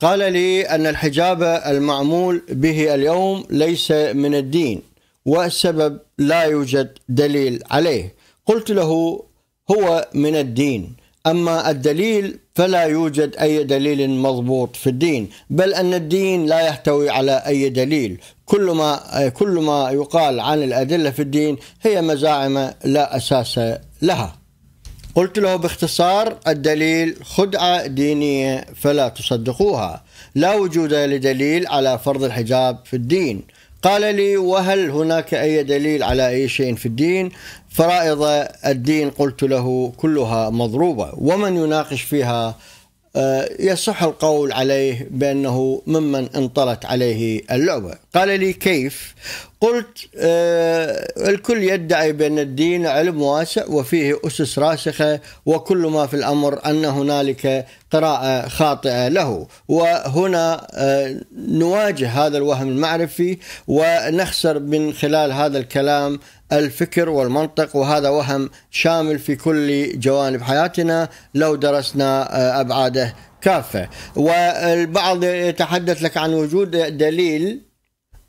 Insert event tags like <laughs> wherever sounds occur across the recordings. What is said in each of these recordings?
قال لي أن الحجاب المعمول به اليوم ليس من الدين والسبب لا يوجد دليل عليه قلت له هو من الدين أما الدليل فلا يوجد أي دليل مضبوط في الدين بل أن الدين لا يحتوي على أي دليل كل ما, كل ما يقال عن الأدلة في الدين هي مزاعم لا أساس لها قلت له باختصار الدليل خدعة دينية فلا تصدقوها لا وجود لدليل على فرض الحجاب في الدين قال لي وهل هناك أي دليل على أي شيء في الدين فرائض الدين قلت له كلها مضروبة ومن يناقش فيها آه، يصح القول عليه بأنه ممن انطلت عليه اللعبة قال لي كيف قلت آه، الكل يدعي بأن الدين علم واسع وفيه أسس راسخة وكل ما في الأمر أن هنالك قراءة خاطئة له وهنا آه، نواجه هذا الوهم المعرفي ونخسر من خلال هذا الكلام الفكر والمنطق وهذا وهم شامل في كل جوانب حياتنا لو درسنا آه، ابعاده كافه والبعض يتحدث لك عن وجود دليل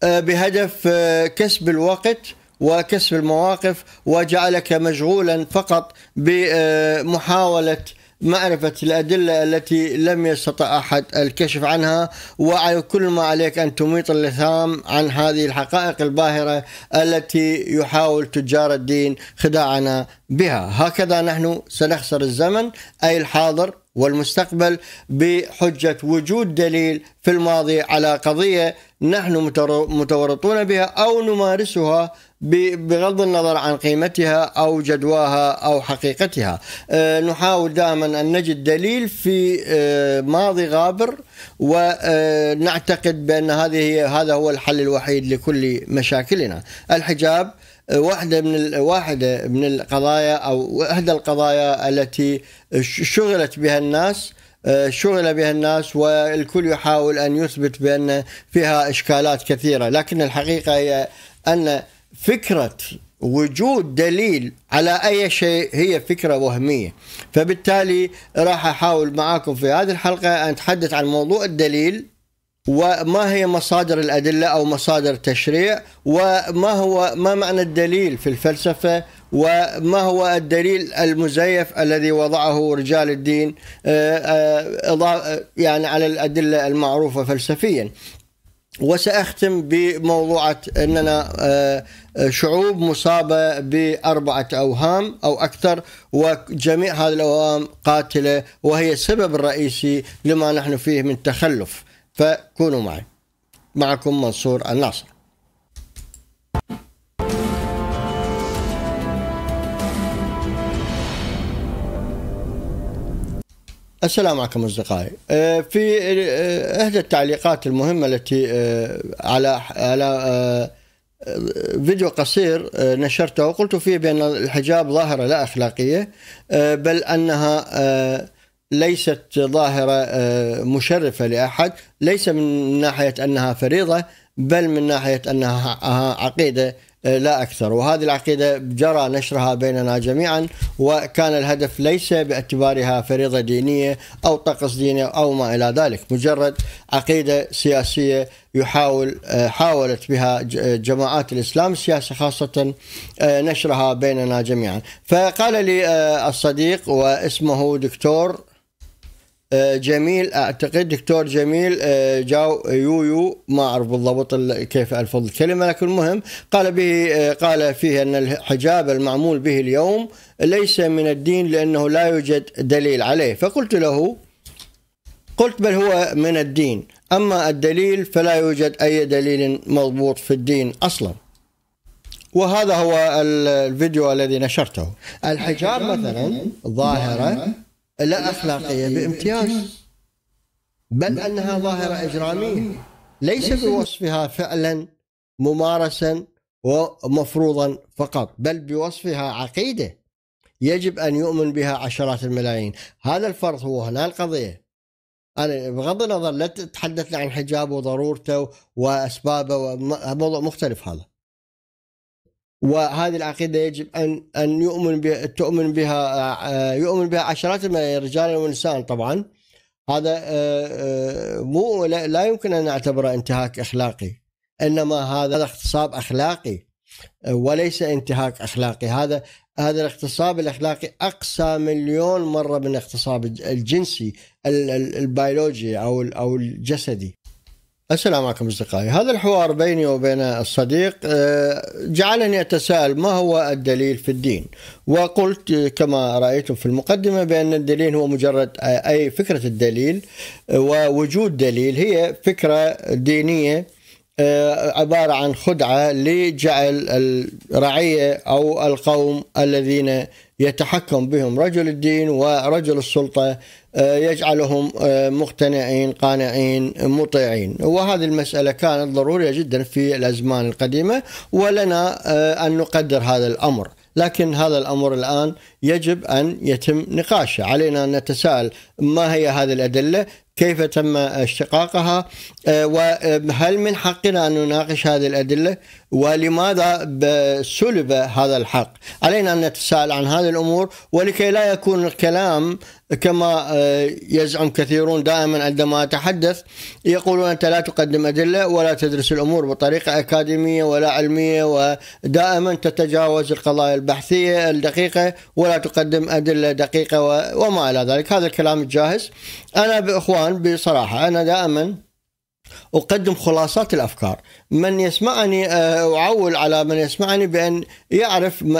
آه، بهدف آه، كسب الوقت وكسب المواقف وجعلك مشغولا فقط بمحاوله معرفة الأدلة التي لم يستطع أحد الكشف عنها وعلى كل ما عليك أن تميط اللثام عن هذه الحقائق الباهرة التي يحاول تجار الدين خداعنا بها هكذا نحن سنخسر الزمن أي الحاضر والمستقبل بحجة وجود دليل في الماضي على قضية نحن متورطون بها أو نمارسها بغض النظر عن قيمتها او جدواها او حقيقتها آه، نحاول دائما ان نجد دليل في آه، ماضي غابر ونعتقد آه، بان هذه هذا هو الحل الوحيد لكل مشاكلنا الحجاب واحدة من واحدة من القضايا أو إحدى القضايا التي شغلت بها الناس شغل بها الناس والكل يحاول أن يثبت بأن فيها إشكالات كثيرة لكن الحقيقة هي أن فكره وجود دليل على اي شيء هي فكره وهميه فبالتالي راح احاول معاكم في هذه الحلقه ان اتحدث عن موضوع الدليل وما هي مصادر الادله او مصادر التشريع وما هو ما معنى الدليل في الفلسفه وما هو الدليل المزيف الذي وضعه رجال الدين آه، آه، يعني على الادله المعروفه فلسفيا وساختم بموضوعه اننا آه، آه، شعوب مصابه باربعه اوهام او اكثر وجميع هذه الاوهام قاتله وهي السبب الرئيسي لما نحن فيه من تخلف فكونوا معي معكم منصور الناصر السلام عليكم اصدقائي آه، في آه، احدى التعليقات المهمه التي آه، على على فيديو قصير نشرته وقلت فيه بان الحجاب ظاهره لا اخلاقيه بل انها ليست ظاهره مشرفه لاحد ليس من ناحيه انها فريضه بل من ناحيه انها عقيده آه، لا أكثر وهذه العقيدة جرى نشرها بيننا جميعا وكان الهدف ليس باعتبارها فريضة دينية أو طقس ديني أو ما إلى ذلك مجرد عقيدة سياسية يحاول آه، حاولت بها آه، جماعات الإسلام السياسي خاصة نشرها بيننا جميعا فقال لي الصديق واسمه دكتور آه، جميل اعتقد دكتور جميل آه، جاو يو يو ما اعرف بالضبط كيف الفظ الكلمه لكن المهم قال به آه، قال فيه ان الحجاب المعمول به اليوم ليس من الدين لانه لا يوجد دليل عليه فقلت له قلت بل هو من الدين اما الدليل فلا يوجد اي دليل مضبوط في الدين اصلا وهذا هو الفيديو الذي نشرته الحجاب مثلا ظاهره لا أخلاقية بامتياز بل أنها ظاهرة إجرامية ليس بوصفها فعلا ممارسا ومفروضا فقط بل بوصفها عقيدة يجب أن يؤمن بها عشرات الملايين هذا الفرض هو هنا القضية أنا بغض النظر لا تتحدث عن حجابه وضرورته وأسبابه وموضوع مختلف هذا وهذه العقيدة يجب أن أن يؤمن بها تؤمن بها آه، آه، يؤمن بها عشرات من الرجال والنساء طبعا هذا آه، مو لا يمكن أن نعتبره انتهاك أخلاقي إنما هذا اغتصاب أخلاقي وليس انتهاك أخلاقي هذا هذا الاغتصاب الأخلاقي أقسى مليون مرة من الاغتصاب الجنسي البيولوجي أو أو الجسدي السلام عليكم اصدقائي، هذا الحوار بيني وبين الصديق آه، جعلني اتساءل ما هو الدليل في الدين؟ وقلت آه، كما رايتم في المقدمه بان الدليل هو مجرد آه، اي فكره الدليل ووجود دليل هي فكره دينيه آه، عبارة عن خدعة لجعل الرعية أو القوم الذين يتحكم بهم رجل الدين ورجل السلطة آه، يجعلهم آه، مقتنعين قانعين مطيعين وهذه المسألة كانت ضرورية جدا في الأزمان القديمة ولنا أن نقدر هذا الأمر لكن هذا الامر الان يجب ان يتم نقاشه، علينا ان نتساءل ما هي هذه الادله؟ كيف تم اشتقاقها آه، وهل من حقنا أن نناقش هذه الأدلة ولماذا سلب هذا الحق علينا أن نتساءل عن هذه الأمور ولكي لا يكون الكلام كما آه، يزعم كثيرون دائما عندما أتحدث يقولون أنت لا تقدم أدلة ولا تدرس الأمور بطريقة أكاديمية ولا علمية ودائما تتجاوز القضايا البحثية الدقيقة ولا تقدم أدلة دقيقة وما إلى ذلك هذا الكلام الجاهز أنا بإخوان بصراحة أنا دائما أقدم خلاصات الأفكار من يسمعني آه، أعول على من يسمعني بأن يعرف آه،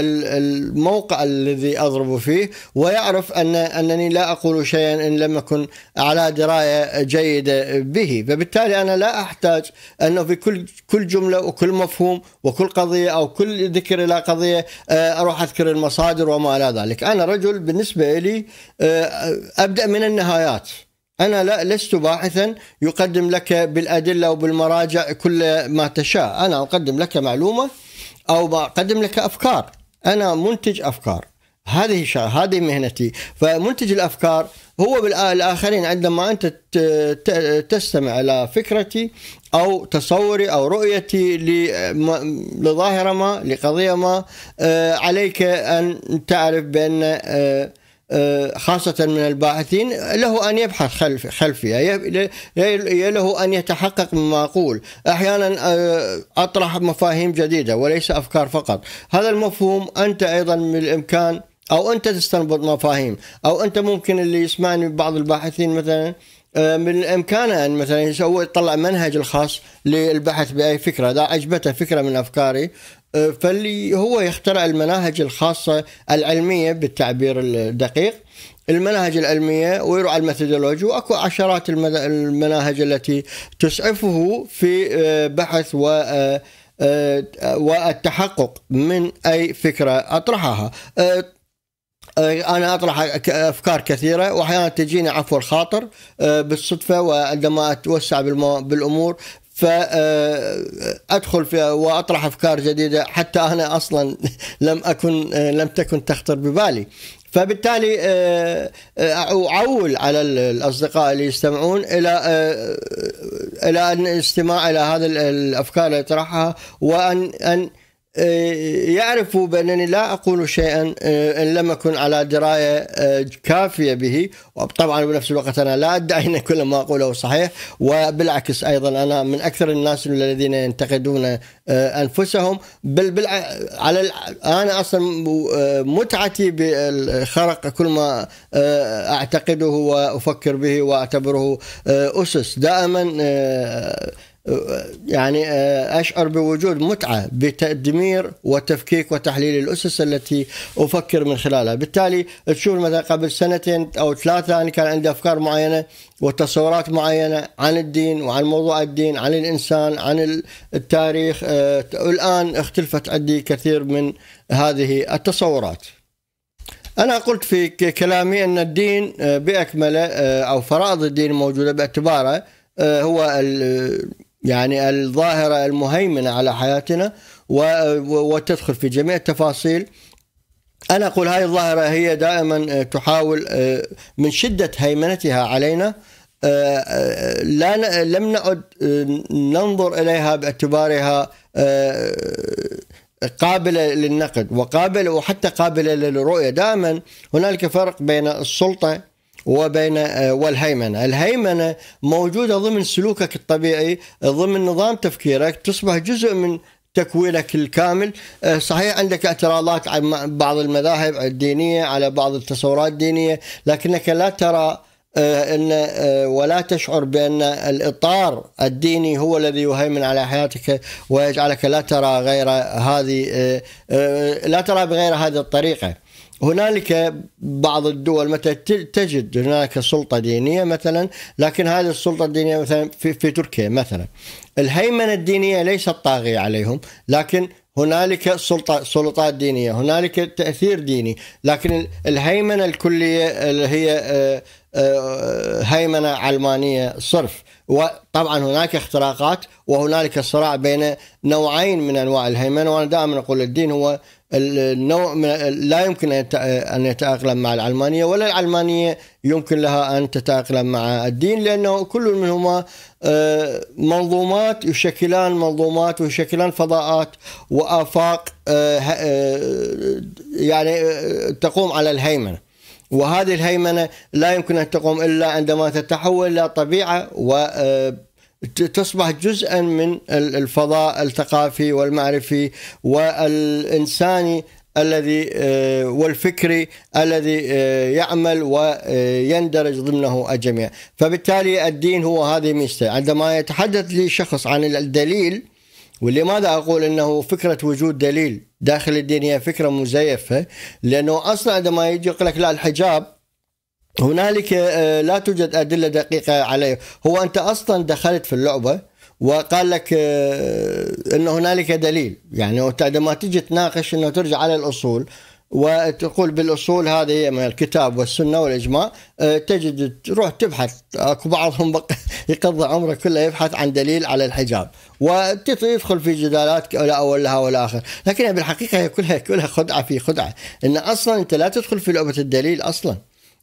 الموقع الذي أضرب فيه ويعرف أن أنني لا أقول شيئا إن لم أكن على دراية جيدة به فبالتالي أنا لا أحتاج أنه في كل كل جملة وكل مفهوم وكل قضية أو كل ذكر إلى قضية آه، أروح أذكر المصادر وما إلى ذلك أنا رجل بالنسبة لي أبدأ من النهايات أنا لا لست باحثا يقدم لك بالأدلة وبالمراجع كل ما تشاء أنا أقدم لك معلومة أو أقدم لك أفكار أنا منتج أفكار هذه شغل. هذه مهنتي فمنتج الافكار هو بالاخرين عندما انت تستمع الى فكرتي او تصوري او رؤيتي لظاهره ما لقضيه ما آه، عليك ان تعرف بان آه، آه، خاصة من الباحثين له أن يبحث خلف خلفها له أن يتحقق مما أقول أحيانا آه، أطرح مفاهيم جديدة وليس أفكار فقط هذا المفهوم أنت أيضا بالإمكان أو أنت تستنبط مفاهيم أو أنت ممكن اللي يسمعني بعض الباحثين مثلا آه، من امكانه ان مثلا يسوي يطلع منهج الخاص للبحث باي فكره اذا عجبته فكره من افكاري فاللي هو يخترع المناهج الخاصة العلمية بالتعبير الدقيق المناهج العلمية ويروع الميثودولوجي وأكو عشرات المناهج التي تسعفه في آه، بحث و آه، آه، والتحقق من أي فكرة أطرحها انا اطرح افكار كثيره واحيانا تجيني عفو الخاطر بالصدفه وعندما اتوسع بالامور فادخل فيها واطرح افكار جديده حتى انا اصلا <laughs> لم اكن لم تكن تخطر ببالي فبالتالي اعول على الاصدقاء اللي يستمعون الى الى ان الاستماع الى هذه الافكار اللي اطرحها وان ان آه، يعرفوا بأنني لا أقول شيئا آه، إن لم أكن على دراية آه، كافية به وطبعا بنفس الوقت أنا لا أدعي أن كل ما أقوله صحيح وبالعكس أيضا أنا من أكثر الناس الذين ينتقدون أنفسهم بل بالع... على ال... أنا أصلا متعتي بالخرق كل ما أعتقده وأفكر به وأعتبره أسس دائما يعني آه، اشعر بوجود متعه بتدمير وتفكيك وتحليل الاسس التي افكر من خلالها، بالتالي تشوف مثلا قبل سنتين او ثلاثه انا كان عندي افكار معينه وتصورات معينه عن الدين وعن موضوع الدين، عن الانسان، عن التاريخ، آه، الان اختلفت عندي كثير من هذه التصورات. أنا قلت في كلامي أن الدين آه، بأكمله أو فرائض الدين الموجودة باعتباره هو يعني الظاهرة المهيمنة على حياتنا وتدخل في جميع التفاصيل أنا أقول هذه الظاهرة هي دائما آه، تحاول آه، من شدة هيمنتها علينا آه، لا لم نعد ننظر إليها باعتبارها قابلة للنقد وقابلة وحتى قابلة للرؤية دائما هنالك فرق بين السلطة وبين آه، والهيمنة الهيمنة موجودة ضمن سلوكك الطبيعي ضمن نظام تفكيرك تصبح جزء من تكوينك الكامل آه، صحيح عندك اعتراضات على بعض المذاهب الدينية على بعض التصورات الدينية لكنك لا ترى آه، ان ولا تشعر بان الاطار الديني هو الذي يهيمن على حياتك ويجعلك لا ترى غير هذه لا ترى بغير هذه الطريقه. هنالك بعض الدول متى تجد هناك سلطه دينيه مثلا لكن هذه السلطه الدينيه مثلا في, في تركيا مثلا الهيمنه الدينيه ليست طاغيه عليهم لكن هنالك سلطة سلطات دينية هنالك تأثير ديني لكن الهيمنة الكلية اللي هي آه، آه، هيمنة علمانية صرف وطبعا هناك اختراقات وهنالك صراع بين نوعين من أنواع الهيمنة وأنا دائما أقول الدين هو النوع من لا يمكن ان يتاقلم مع العلمانيه ولا العلمانيه يمكن لها ان تتاقلم مع الدين لانه كل منهما آه، منظومات يشكلان منظومات ويشكلان فضاءات وافاق آه، آه، يعني تقوم على الهيمنه. وهذه الهيمنة لا يمكن أن تقوم إلا عندما تتحول إلى طبيعة و تصبح جزءا من الفضاء الثقافي والمعرفي والانساني الذي آه، والفكري الذي آه، يعمل ويندرج ضمنه الجميع فبالتالي الدين هو هذه الميزته عندما يتحدث لي شخص عن الدليل ولماذا أقول أنه فكرة وجود دليل داخل الدين هي فكرة مزيفة لأنه أصلا عندما يجي يقول لك لا الحجاب هنالك آه، لا توجد أدلة دقيقة عليه هو أنت أصلا دخلت في اللعبة وقال لك آه، أن هنالك دليل يعني أنت عندما تجي تناقش أنه ترجع على الأصول وتقول بالاصول هذه هي من الكتاب والسنه والاجماع آه، تجد تروح تبحث اكو بعضهم <laughs> يقضي عمره كله يبحث عن دليل على الحجاب ويدخل في جدالات لا اول لها ولا اخر لكن بالحقيقه هي كلها كلها خدعه في خدعه ان اصلا انت لا تدخل في لعبه الدليل اصلا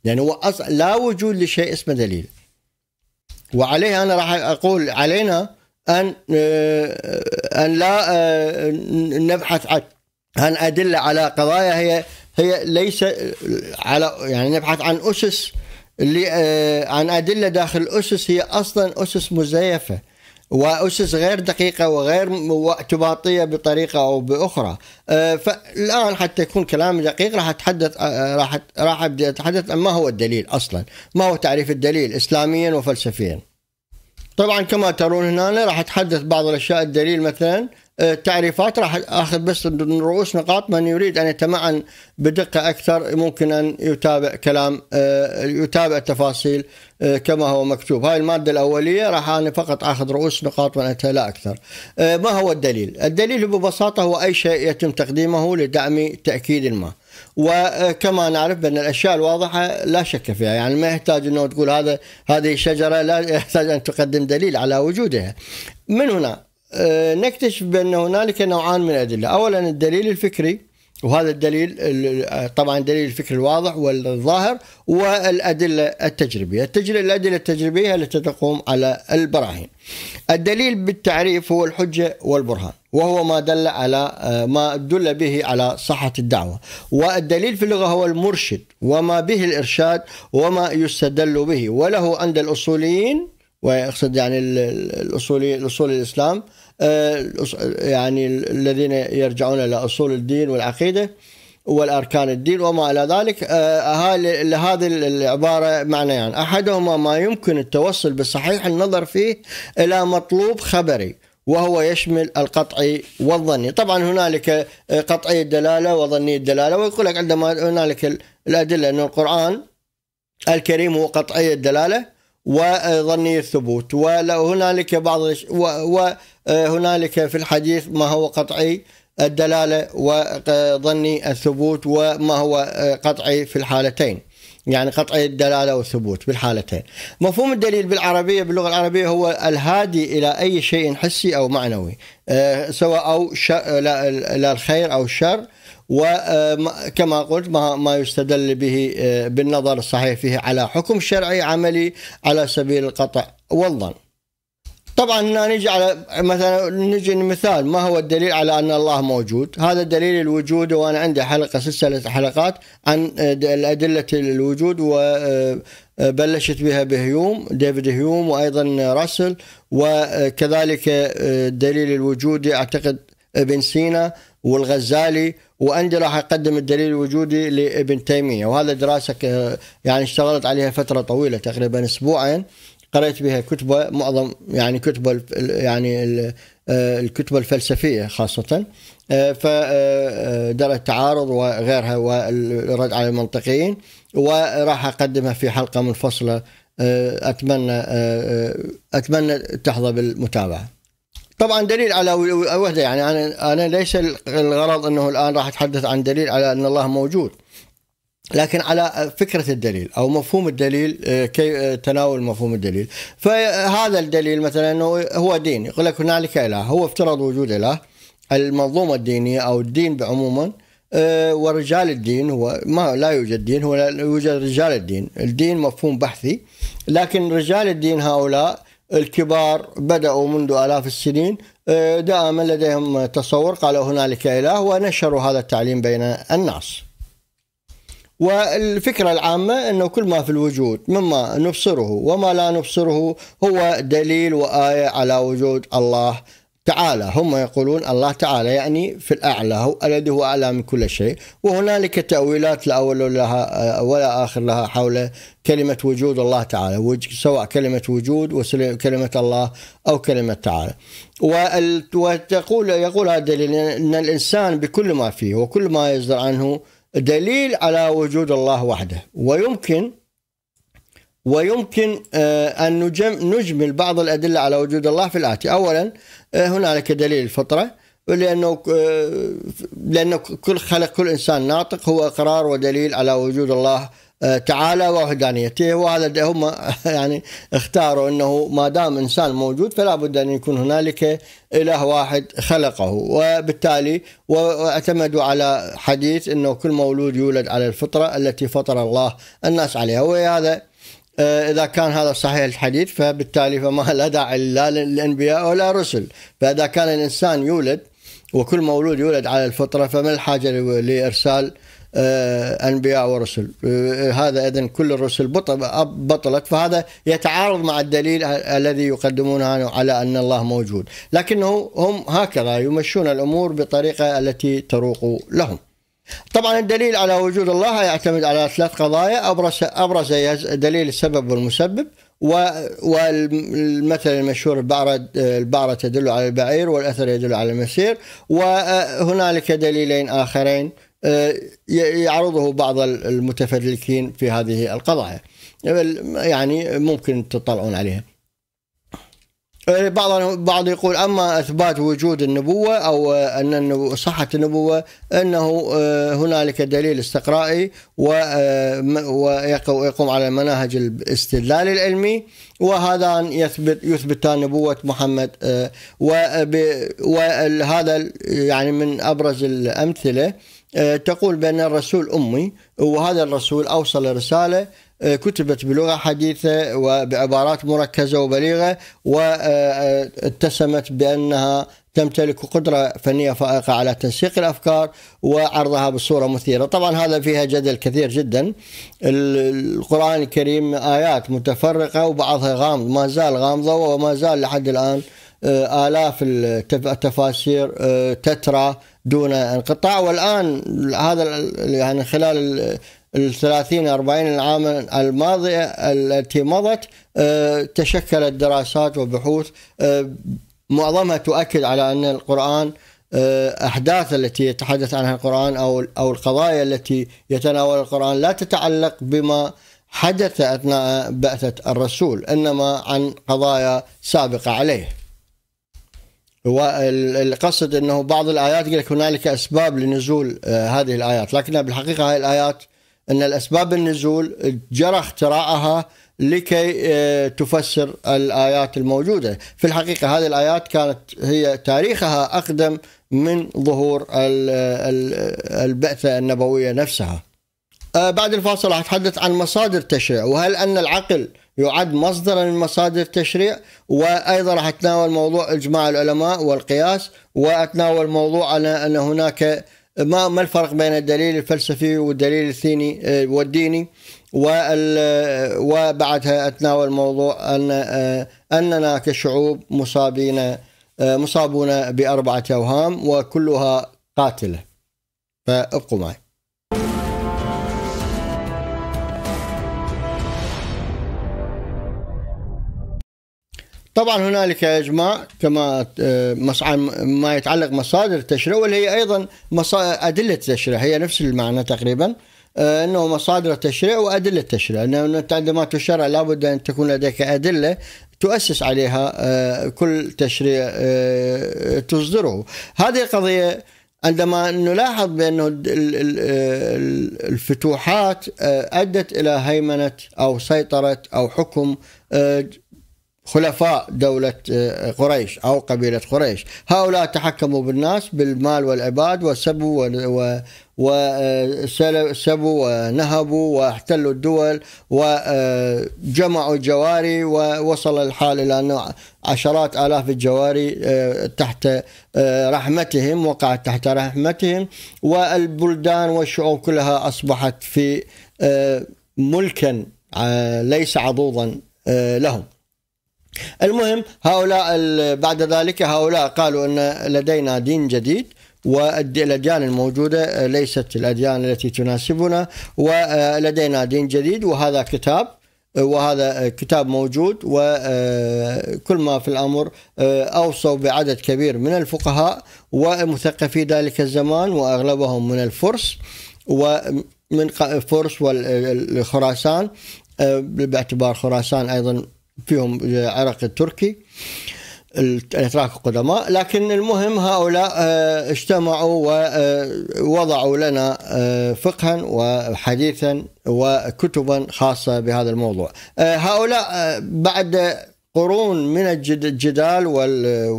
يعني هو أص... لا وجود لشيء اسمه دليل وعليه أنا راح أقول علينا أن آه، أن لا آه، نبحث عن عن أدلة على قضايا هي هي ليس آه، على يعني نبحث عن أسس اللي عن أدلة داخل أسس هي أصلا أسس مزيفة واسس غير دقيقه وغير اعتباطيه بطريقه او باخرى أه، فالان حتى يكون كلامي دقيق راح اتحدث أه، راح راح ابدا اتحدث عن ما هو الدليل اصلا ما هو تعريف الدليل اسلاميا وفلسفيا طبعا كما ترون هنا راح اتحدث بعض الاشياء الدليل مثلا تعريفات راح اخذ بس رؤوس نقاط من يريد ان يتمعن بدقه اكثر ممكن ان يتابع كلام آه، يتابع التفاصيل آه، كما هو مكتوب هاي الماده الاوليه راح انا فقط اخذ رؤوس نقاط من لا اكثر آه، ما هو الدليل الدليل ببساطه هو اي شيء يتم تقديمه لدعم تاكيد ما وكما نعرف بان الاشياء الواضحه لا شك فيها يعني ما يحتاج انه تقول هذا هذه الشجره لا يحتاج ان تقدم دليل على وجودها من هنا آه، نكتشف بأن هنالك نوعان من الأدلة أولا الدليل الفكري وهذا الدليل آه، طبعا الدليل الفكري الواضح والظاهر والأدلة التجريبية الأدلة التجريبية التي تقوم على البراهين الدليل بالتعريف هو الحجة والبرهان وهو ما دل على آه، ما دل به على صحة الدعوة والدليل في اللغة هو المرشد وما به الإرشاد وما يستدل به وله عند الأصوليين ويقصد يعني الاصولي الاصول الاسلام آه، يعني الذين يرجعون الى اصول الدين والعقيده والاركان الدين وما الى ذلك آه، هذه العباره معنيان يعني احدهما ما يمكن التوصل بصحيح النظر فيه الى مطلوب خبري وهو يشمل القطعي والظني طبعا هنالك آه، قطعي الدلاله وظني الدلاله ويقول لك عندما هنالك الادله ان القران الكريم هو قطعي الدلاله وظني الثبوت وهنالك بعض وهنالك آه، في الحديث ما هو قطعي الدلالة وظني الثبوت وما هو آه، قطعي في الحالتين يعني قطعي الدلالة والثبوت بالحالتين مفهوم الدليل بالعربية باللغة العربية هو الهادي إلى أي شيء حسي أو معنوي آه، سواء أو لا الخير أو الشر وكما آه، قلت ما, ما يستدل به آه، بالنظر الصحيح فيه على حكم شرعي عملي على سبيل القطع والظن طبعا نجي على مثلا نجي مثال ما هو الدليل على ان الله موجود؟ هذا دليل الوجود وانا عندي حلقه سلسله حلقات عن آه، الادله الوجود وبلشت بها بهيوم ديفيد هيوم وايضا راسل وكذلك دليل الوجود اعتقد ابن سينا والغزالي وأندي راح أقدم الدليل الوجودي لابن تيمية وهذا دراسة يعني اشتغلت عليها فترة طويلة تقريبا أسبوعين قرأت بها كتبة معظم يعني كتبة يعني آه، الكتب الفلسفية خاصة آه، فدار آه، التعارض وغيرها والرد على المنطقيين وراح أقدمها في حلقة منفصلة أتمنى أتمنى تحظى بالمتابعة طبعا دليل على وحده يعني انا انا ليس الغرض انه الان راح اتحدث عن دليل على ان الله موجود لكن على فكرة الدليل أو مفهوم الدليل آه، كي آه، تناول مفهوم الدليل فهذا الدليل مثلا أنه هو دين يقول لك هنالك إله هو افترض وجود إله المنظومة الدينية أو الدين بعموما آه، ورجال الدين هو ما لا يوجد دين هو يوجد رجال الدين الدين مفهوم بحثي لكن رجال الدين هؤلاء الكبار بدأوا منذ آلاف السنين آه، دائما لديهم تصور قالوا هنالك إله ونشروا هذا التعليم بين الناس والفكرة العامة أنه كل ما في الوجود مما نبصره وما لا نبصره هو دليل وآية على وجود الله تعالى هم يقولون الله تعالى يعني في الأعلى هو الذي هو أعلى من كل شيء وهنالك تأويلات لا أول لها ولا آخر لها حول كلمة وجود الله تعالى سواء كلمة وجود وكلمة الله أو كلمة تعالى وتقول يقول هذا الدليل أن الإنسان بكل ما فيه وكل ما يصدر عنه دليل على وجود الله وحده ويمكن ويمكن آه، أن نجمل بعض الأدلة على وجود الله في الآتي أولا آه، هنالك دليل الفطرة لأنه آه، لأنه كل خلق كل إنسان ناطق هو إقرار ودليل على وجود الله تعالى ووحدانيته وهذا هم <laughs> يعني اختاروا انه ما دام انسان موجود فلا بد ان يكون هنالك اله واحد خلقه وبالتالي واعتمدوا على حديث انه كل مولود يولد على الفطره التي فطر الله الناس عليها وهذا آه، اذا كان هذا صحيح الحديث فبالتالي فما لا داعي لا للانبياء ولا رسل فاذا كان الانسان يولد وكل مولود يولد على الفطره فما الحاجه لارسال آه، انبياء ورسل آه، هذا اذن كل الرسل بطلت فهذا يتعارض مع الدليل الذي يقدمونه على ان الله موجود لكنه هم هكذا يمشون الامور بطريقه التي تروق لهم طبعا الدليل على وجود الله يعتمد على ثلاث قضايا أبرز أبرز دليل السبب والمسبب والمثل المشهور البعرة البعرة تدل على البعير والأثر يدل على المسير وهنالك دليلين آخرين آه، يعرضه بعض المتفلكين في هذه القضايا يعني ممكن تطلعون عليها بعض بعض يقول اما اثبات وجود النبوه او ان صحه النبوه انه آه، هنالك دليل استقرائي ويقوم آه، على مناهج الاستدلال العلمي وهذا يثبت يثبتان نبوه محمد آه، وهذا يعني من ابرز الامثله تقول بان الرسول امي وهذا الرسول اوصل رساله آه، كتبت بلغة حديثة وبعبارات مركزة وبليغة واتسمت آه، آه، بأنها تمتلك قدرة فنية فائقة على تنسيق الأفكار وعرضها بصورة مثيرة طبعا هذا فيها جدل كثير جدا القرآن الكريم آيات متفرقة وبعضها غامض ما زال غامضة وما زال لحد الآن آلاف التفاسير تترى دون انقطاع والآن هذا يعني خلال الثلاثين أربعين العام الماضية التي مضت آه، تشكلت دراسات وبحوث آه، معظمها تؤكد على أن القرآن آه، أحداث التي يتحدث عنها القرآن أو أو القضايا التي يتناولها القرآن لا تتعلق بما حدث أثناء بعثة الرسول إنما عن قضايا سابقة عليه والقصد انه بعض الايات يقول لك هنالك اسباب لنزول هذه الايات لكنها بالحقيقه هذه الايات أن الأسباب النزول جرى اختراعها لكي آه، تفسر الآيات الموجودة في الحقيقة هذه الآيات كانت هي تاريخها أقدم من ظهور البعثة النبوية نفسها آه، بعد الفاصل راح أتحدث عن مصادر التشريع وهل أن العقل يعد مصدرا من مصادر التشريع وايضا راح اتناول موضوع اجماع العلماء والقياس واتناول موضوع على ان هناك ما ما الفرق بين الدليل الفلسفي والدليل الثيني آه، والديني وبعدها اتناول موضوع ان آه، اننا كشعوب مصابين آه، مصابون باربعه اوهام وكلها قاتله فابقوا معي طبعا هنالك اجماع كما آه، ما يتعلق مصادر التشريع واللي هي ايضا ادله التشريع هي نفس المعنى تقريبا آه، انه مصادر التشريع وادله التشريع لانه انت عندما تشرع لابد ان تكون لديك ادله تؤسس عليها آه، كل تشريع تصدره هذه القضيه عندما نلاحظ بانه الفتوحات ادت الى هيمنه او سيطره او حكم خلفاء دولة آه، قريش أو قبيلة قريش هؤلاء تحكموا بالناس بالمال والعباد وسبوا وسبوا آه، ونهبوا واحتلوا الدول وجمعوا آه، الجواري ووصل الحال إلى أنه عشرات آلاف الجواري تحت رحمتهم وقعت تحت رحمتهم والبلدان والشعوب كلها أصبحت في ملكا ليس عضوضا لهم المهم هؤلاء بعد ذلك هؤلاء قالوا أن لدينا دين جديد والأديان الموجودة ليست الأديان التي تناسبنا ولدينا دين جديد وهذا كتاب وهذا كتاب موجود وكل آه، ما في الأمر آه، أوصوا بعدد كبير من الفقهاء ومثقفي ذلك الزمان وأغلبهم من الفرس ومن فرس والخراسان آه، باعتبار خراسان أيضا فيهم عرق التركي الاتراك القدماء لكن المهم هؤلاء آه، اجتمعوا ووضعوا آه، لنا آه، فقها وحديثا وكتبا خاصه بهذا الموضوع هؤلاء بعد قرون من الجدال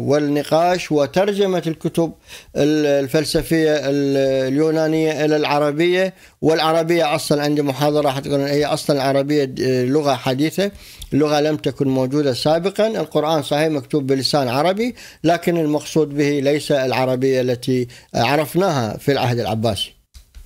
والنقاش وترجمة الكتب الفلسفية اليونانية إلى العربية والعربية أصلا عندي محاضرة حتقول هي أصلا العربية لغة حديثة لغة لم تكن موجودة سابقا القرآن صحيح مكتوب بلسان عربي لكن المقصود به ليس العربية التي عرفناها في العهد العباسي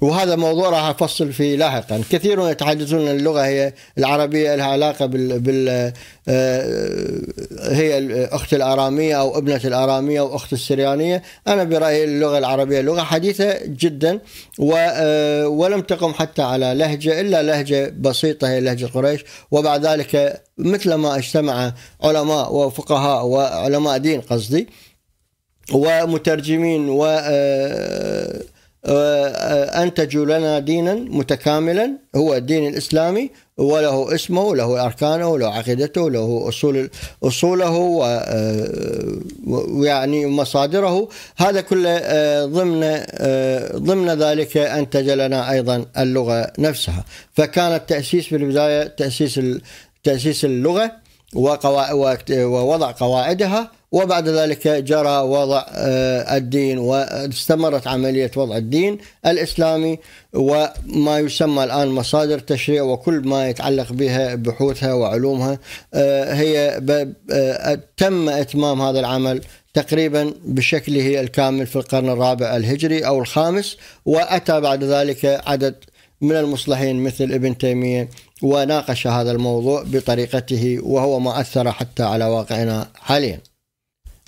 وهذا موضوع راح افصل فيه لاحقا كثيرون يتحدثون ان اللغه هي العربيه لها علاقه بال, بال... آه، هي اخت الاراميه او ابنه الاراميه او اخت السريانيه انا برايي اللغه العربيه لغه حديثه جدا و... آه، ولم تقم حتى على لهجه الا لهجه بسيطه هي لهجه قريش وبعد ذلك مثل ما اجتمع علماء وفقهاء وعلماء دين قصدي ومترجمين و آه، أنتجوا لنا دينا متكاملا هو الدين الإسلامي وله اسمه وله أركانه وله عقيدته وله أصول أصوله ويعني آه، مصادره هذا كله آه، ضمن آه، ضمن ذلك أنتج لنا أيضا اللغة نفسها فكان التأسيس في البداية تأسيس تأسيس اللغة ووضع قواعدها وبعد ذلك جرى وضع آه، الدين واستمرت عملية وضع الدين الإسلامي وما يسمى الآن مصادر تشريع وكل ما يتعلق بها بحوثها وعلومها آه، هي آه، تم إتمام هذا العمل تقريبا بشكله الكامل في القرن الرابع الهجري أو الخامس وأتى بعد ذلك عدد من المصلحين مثل ابن تيمية وناقش هذا الموضوع بطريقته وهو ما أثر حتى على واقعنا حاليا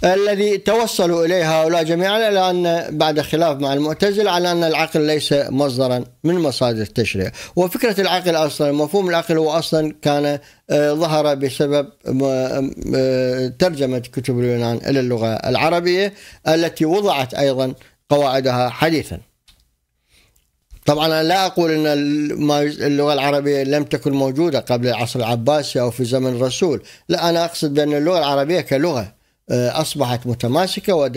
الذي توصلوا إليه هؤلاء جميعا إلى أن بعد خلاف مع المعتزلة على أن العقل ليس مصدرا من مصادر التشريع وفكرة العقل أصلا مفهوم العقل هو أصلا كان آه، ظهر بسبب آه، ترجمة كتب اليونان إلى اللغة العربية التي وضعت أيضا قواعدها حديثا طبعا انا لا اقول ان اللغه العربيه لم تكن موجوده قبل العصر العباسي او في زمن الرسول، لا انا اقصد بان اللغه العربيه كلغه آه، اصبحت متماسكه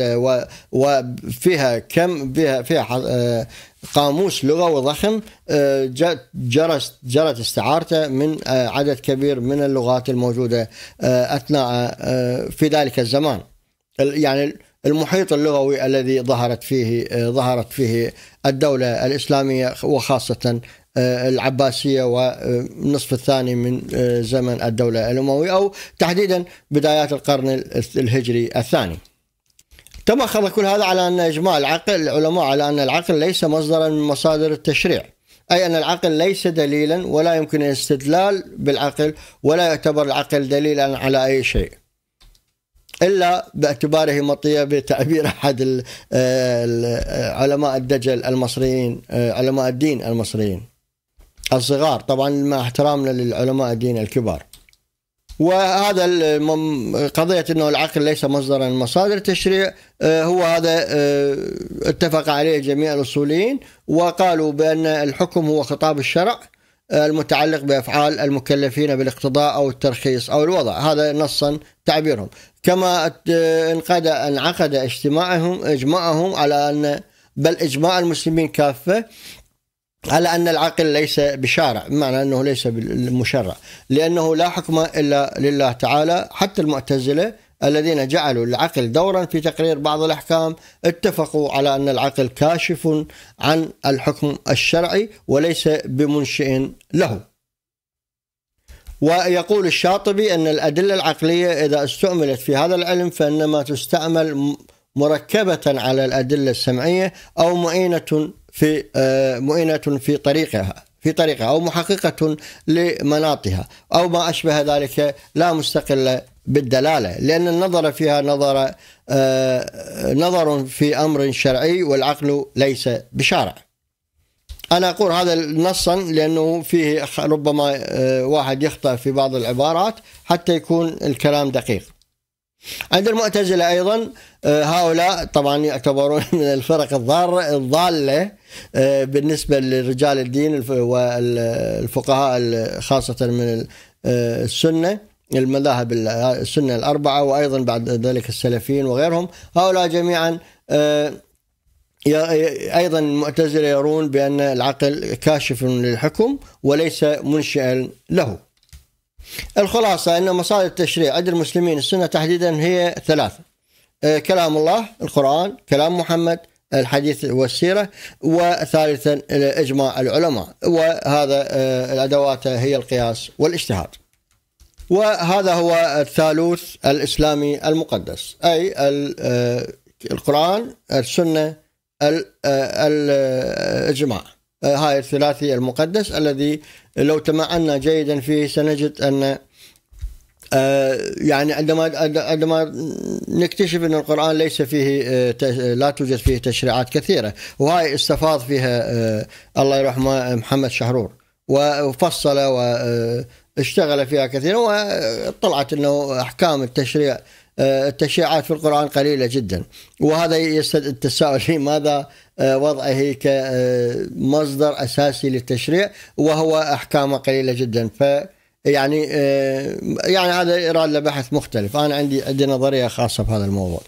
وفيها كم فيها فيها آه، قاموس لغوي ضخم آه، جرت جرت استعارته من عدد كبير من اللغات الموجوده اثناء في ذلك الزمان يعني المحيط اللغوي الذي ظهرت فيه ظهرت فيه الدولة الإسلامية وخاصة آه، العباسية والنصف الثاني من آه، زمن الدولة الأموية أو تحديدا بدايات القرن الهجري الثاني تم أخذ كل هذا على أن إجماع العقل العلماء على أن العقل ليس مصدرا من مصادر التشريع أي أن العقل ليس دليلا ولا يمكن الاستدلال بالعقل ولا يعتبر العقل دليلا على أي شيء إلا باعتباره مطية بتعبير أحد آه، علماء الدجل المصريين علماء الدين المصريين الصغار طبعا مع احترامنا للعلماء الدين الكبار وهذا قضية أنه العقل ليس مصدرا من مصادر التشريع آه، هو هذا آه، اتفق عليه جميع الأصوليين وقالوا بأن الحكم هو خطاب الشرع آه، المتعلق بأفعال المكلفين بالاقتضاء أو الترخيص أو الوضع هذا نصا تعبيرهم كما انقد انعقد اجتماعهم إجماعهم على أن بل إجماع المسلمين كافة على أن العقل ليس بشارع بمعنى أنه ليس مشرع لأنه لا حكم إلا لله تعالى حتى المعتزلة الذين جعلوا العقل دورا في تقرير بعض الأحكام اتفقوا على أن العقل كاشف عن الحكم الشرعي وليس بمنشئ له ويقول الشاطبي أن الأدلة العقلية إذا استعملت في هذا العلم فإنما تستعمل مركبة على الأدلة السمعية أو مؤينة في آه، مؤينة في طريقها في طريقها أو محققة لمناطها أو ما أشبه ذلك لا مستقلة بالدلالة لأن النظر فيها نظر آه، نظر في أمر شرعي والعقل ليس بشارع أنا أقول هذا نصا لأنه فيه ربما آه، واحد يخطأ في بعض العبارات حتى يكون الكلام دقيق عند المعتزلة أيضا آه، هؤلاء طبعا يعتبرون <laughs> من الفرق الضارة الضالة آه، بالنسبة لرجال الدين والفقهاء خاصة من آه، السنة المذاهب السنة الأربعة وأيضا بعد ذلك السلفيين وغيرهم هؤلاء جميعا أيضا المعتزلة يرون بأن العقل كاشف للحكم وليس منشئا له الخلاصة أن مصادر التشريع عند المسلمين السنة تحديدا هي ثلاثة آه، كلام الله القرآن كلام محمد الحديث والسيرة وثالثا إجماع العلماء وهذا آه، الأدوات هي القياس والاجتهاد وهذا هو الثالوث الإسلامي المقدس أي آه، القرآن السنة الإجماع هاي الثلاثي المقدس الذي لو تمعنا جيدا فيه سنجد أن آه، يعني عندما عندما نكتشف ان القران ليس فيه آه، لا توجد فيه تشريعات كثيره وهاي استفاض فيها آه، الله يرحمه محمد شحرور وفصل واشتغل فيها كثيرا وطلعت انه احكام التشريع آه، التشريعات في القرآن قليلة جدا وهذا يستدعي التساؤل في <laughs> ماذا آه، وضعه كمصدر آه، أساسي للتشريع وهو أحكامه قليلة جدا ف يعني آه، يعني هذا يراد بحث مختلف انا عندي عندي نظريه خاصه بهذا الموضوع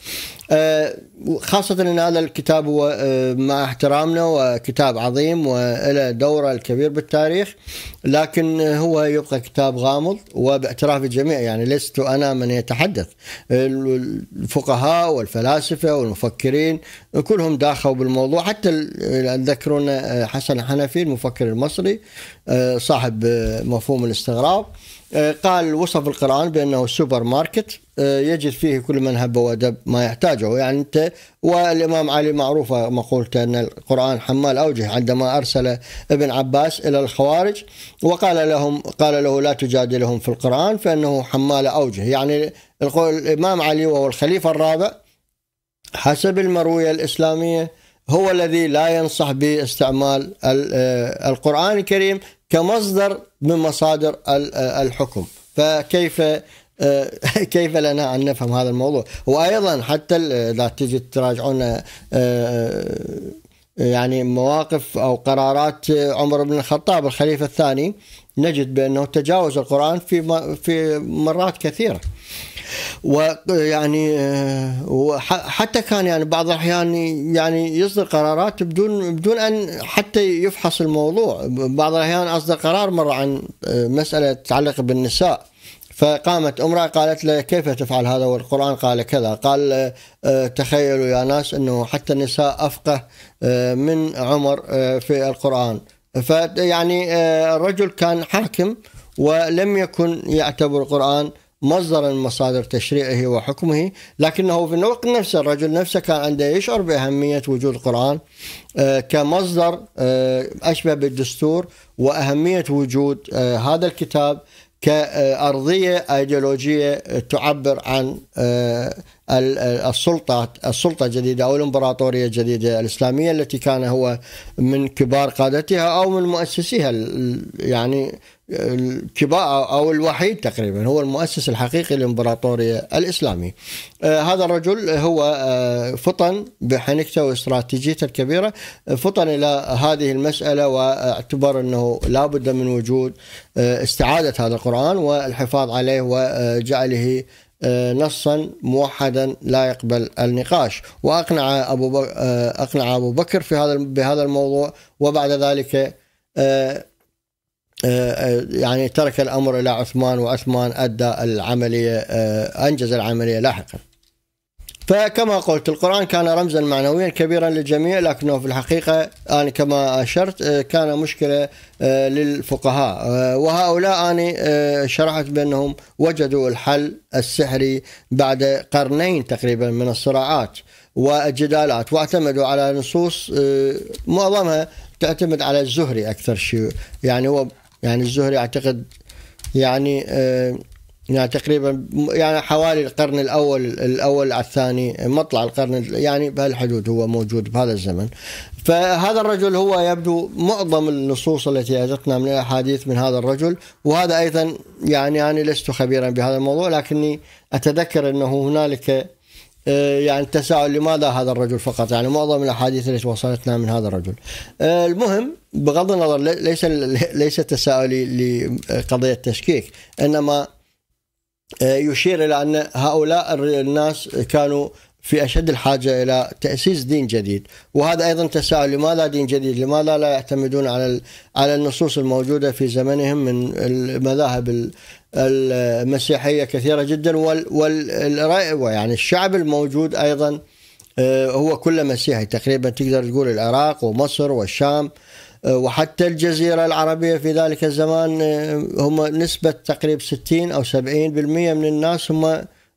آه، خاصة أن هذا الكتاب هو آه، مع احترامنا وكتاب عظيم وإلى دوره الكبير بالتاريخ لكن هو يبقى كتاب غامض وباعتراف الجميع يعني لست أنا من يتحدث الفقهاء والفلاسفة والمفكرين كلهم داخلوا بالموضوع حتى تذكرون حسن حنفي المفكر المصري آه، صاحب آه، مفهوم الاستغراب آه، قال وصف القرآن بأنه سوبر ماركت يجد فيه كل من هب ودب ما يحتاجه يعني أنت والإمام علي معروفة مقولته أن القرآن حمال أوجه عندما أرسل ابن عباس إلى الخوارج وقال لهم قال له لا تجادلهم في القرآن فإنه حمال أوجه يعني الإمام علي وهو الخليفة الرابع حسب المروية الإسلامية هو الذي لا ينصح باستعمال آه، القرآن الكريم كمصدر من مصادر آه، الحكم فكيف آه، <laughs> كيف لنا ان نفهم هذا الموضوع وايضا حتى اذا تجي تراجعون يعني مواقف او قرارات عمر بن الخطاب الخليفه الثاني نجد بانه تجاوز القران في في مرات كثيره ويعني آه، حتى كان يعني بعض الاحيان يعني يصدر قرارات بدون بدون ان حتى يفحص الموضوع بعض الاحيان اصدر قرار مره عن آه، مساله تتعلق بالنساء فقامت امرأة قالت له كيف تفعل هذا والقرآن قال كذا قال آه، تخيلوا يا ناس أنه حتى النساء أفقه من عمر في القرآن فيعني الرجل كان حاكم ولم يكن يعتبر القرآن مصدرا من مصادر تشريعه وحكمه لكنه في الوقت نفسه الرجل نفسه كان عنده يشعر بأهمية وجود القرآن آه، كمصدر آه، أشبه بالدستور وأهمية وجود آه، هذا الكتاب كأرضية أيديولوجية تعبر عن السلطه السلطه الجديده او الامبراطوريه الجديده الاسلاميه التي كان هو من كبار قادتها او من مؤسسيها يعني الكبار او الوحيد تقريبا هو المؤسس الحقيقي للامبراطوريه الاسلاميه. آه هذا الرجل هو آه فطن بحنكته واستراتيجيته الكبيره آه، فطن الى هذه المساله واعتبر انه لابد من وجود آه استعاده هذا القران والحفاظ عليه وجعله آه، نصا موحدا لا يقبل النقاش واقنع ابو بكر آه، اقنع ابو بكر في هذا بهذا الموضوع وبعد ذلك آه، يعني ترك الامر الى عثمان وعثمان ادى العمليه انجز العمليه لاحقا فكما قلت القرآن كان رمزا معنويا كبيرا للجميع لكنه في الحقيقة أنا كما أشرت آه، كان مشكلة آه، للفقهاء آه، وهؤلاء أنا شرحت بأنهم وجدوا الحل السحري بعد قرنين تقريبا من الصراعات والجدالات واعتمدوا على نصوص معظمها تعتمد على الزهري أكثر شيء يعني هو يعني الزهري أعتقد يعني يعني تقريبا يعني حوالي القرن الاول الاول على الثاني مطلع القرن يعني بهالحدود هو موجود بهذا الزمن فهذا الرجل هو يبدو معظم النصوص التي اجتنا من الاحاديث من هذا الرجل وهذا ايضا يعني انا يعني لست خبيرا بهذا الموضوع لكني اتذكر انه هنالك آه، يعني تساؤل لماذا هذا الرجل فقط يعني معظم الاحاديث التي وصلتنا من هذا الرجل آه، المهم بغض النظر ليس ليس تساؤلي لقضيه تشكيك انما آه، يشير إلى أن هؤلاء الناس كانوا في أشد الحاجة إلى تأسيس دين جديد وهذا أيضا تساؤل لماذا دين جديد لماذا لا يعتمدون على على النصوص الموجودة في زمنهم من المذاهب المسيحية كثيرة جدا وال يعني الشعب الموجود أيضا آه، هو كل مسيحي تقريبا تقدر تقول العراق ومصر والشام آه، وحتى الجزيرة العربية في ذلك الزمان آه، هم نسبة تقريب 60 أو 70% من الناس هم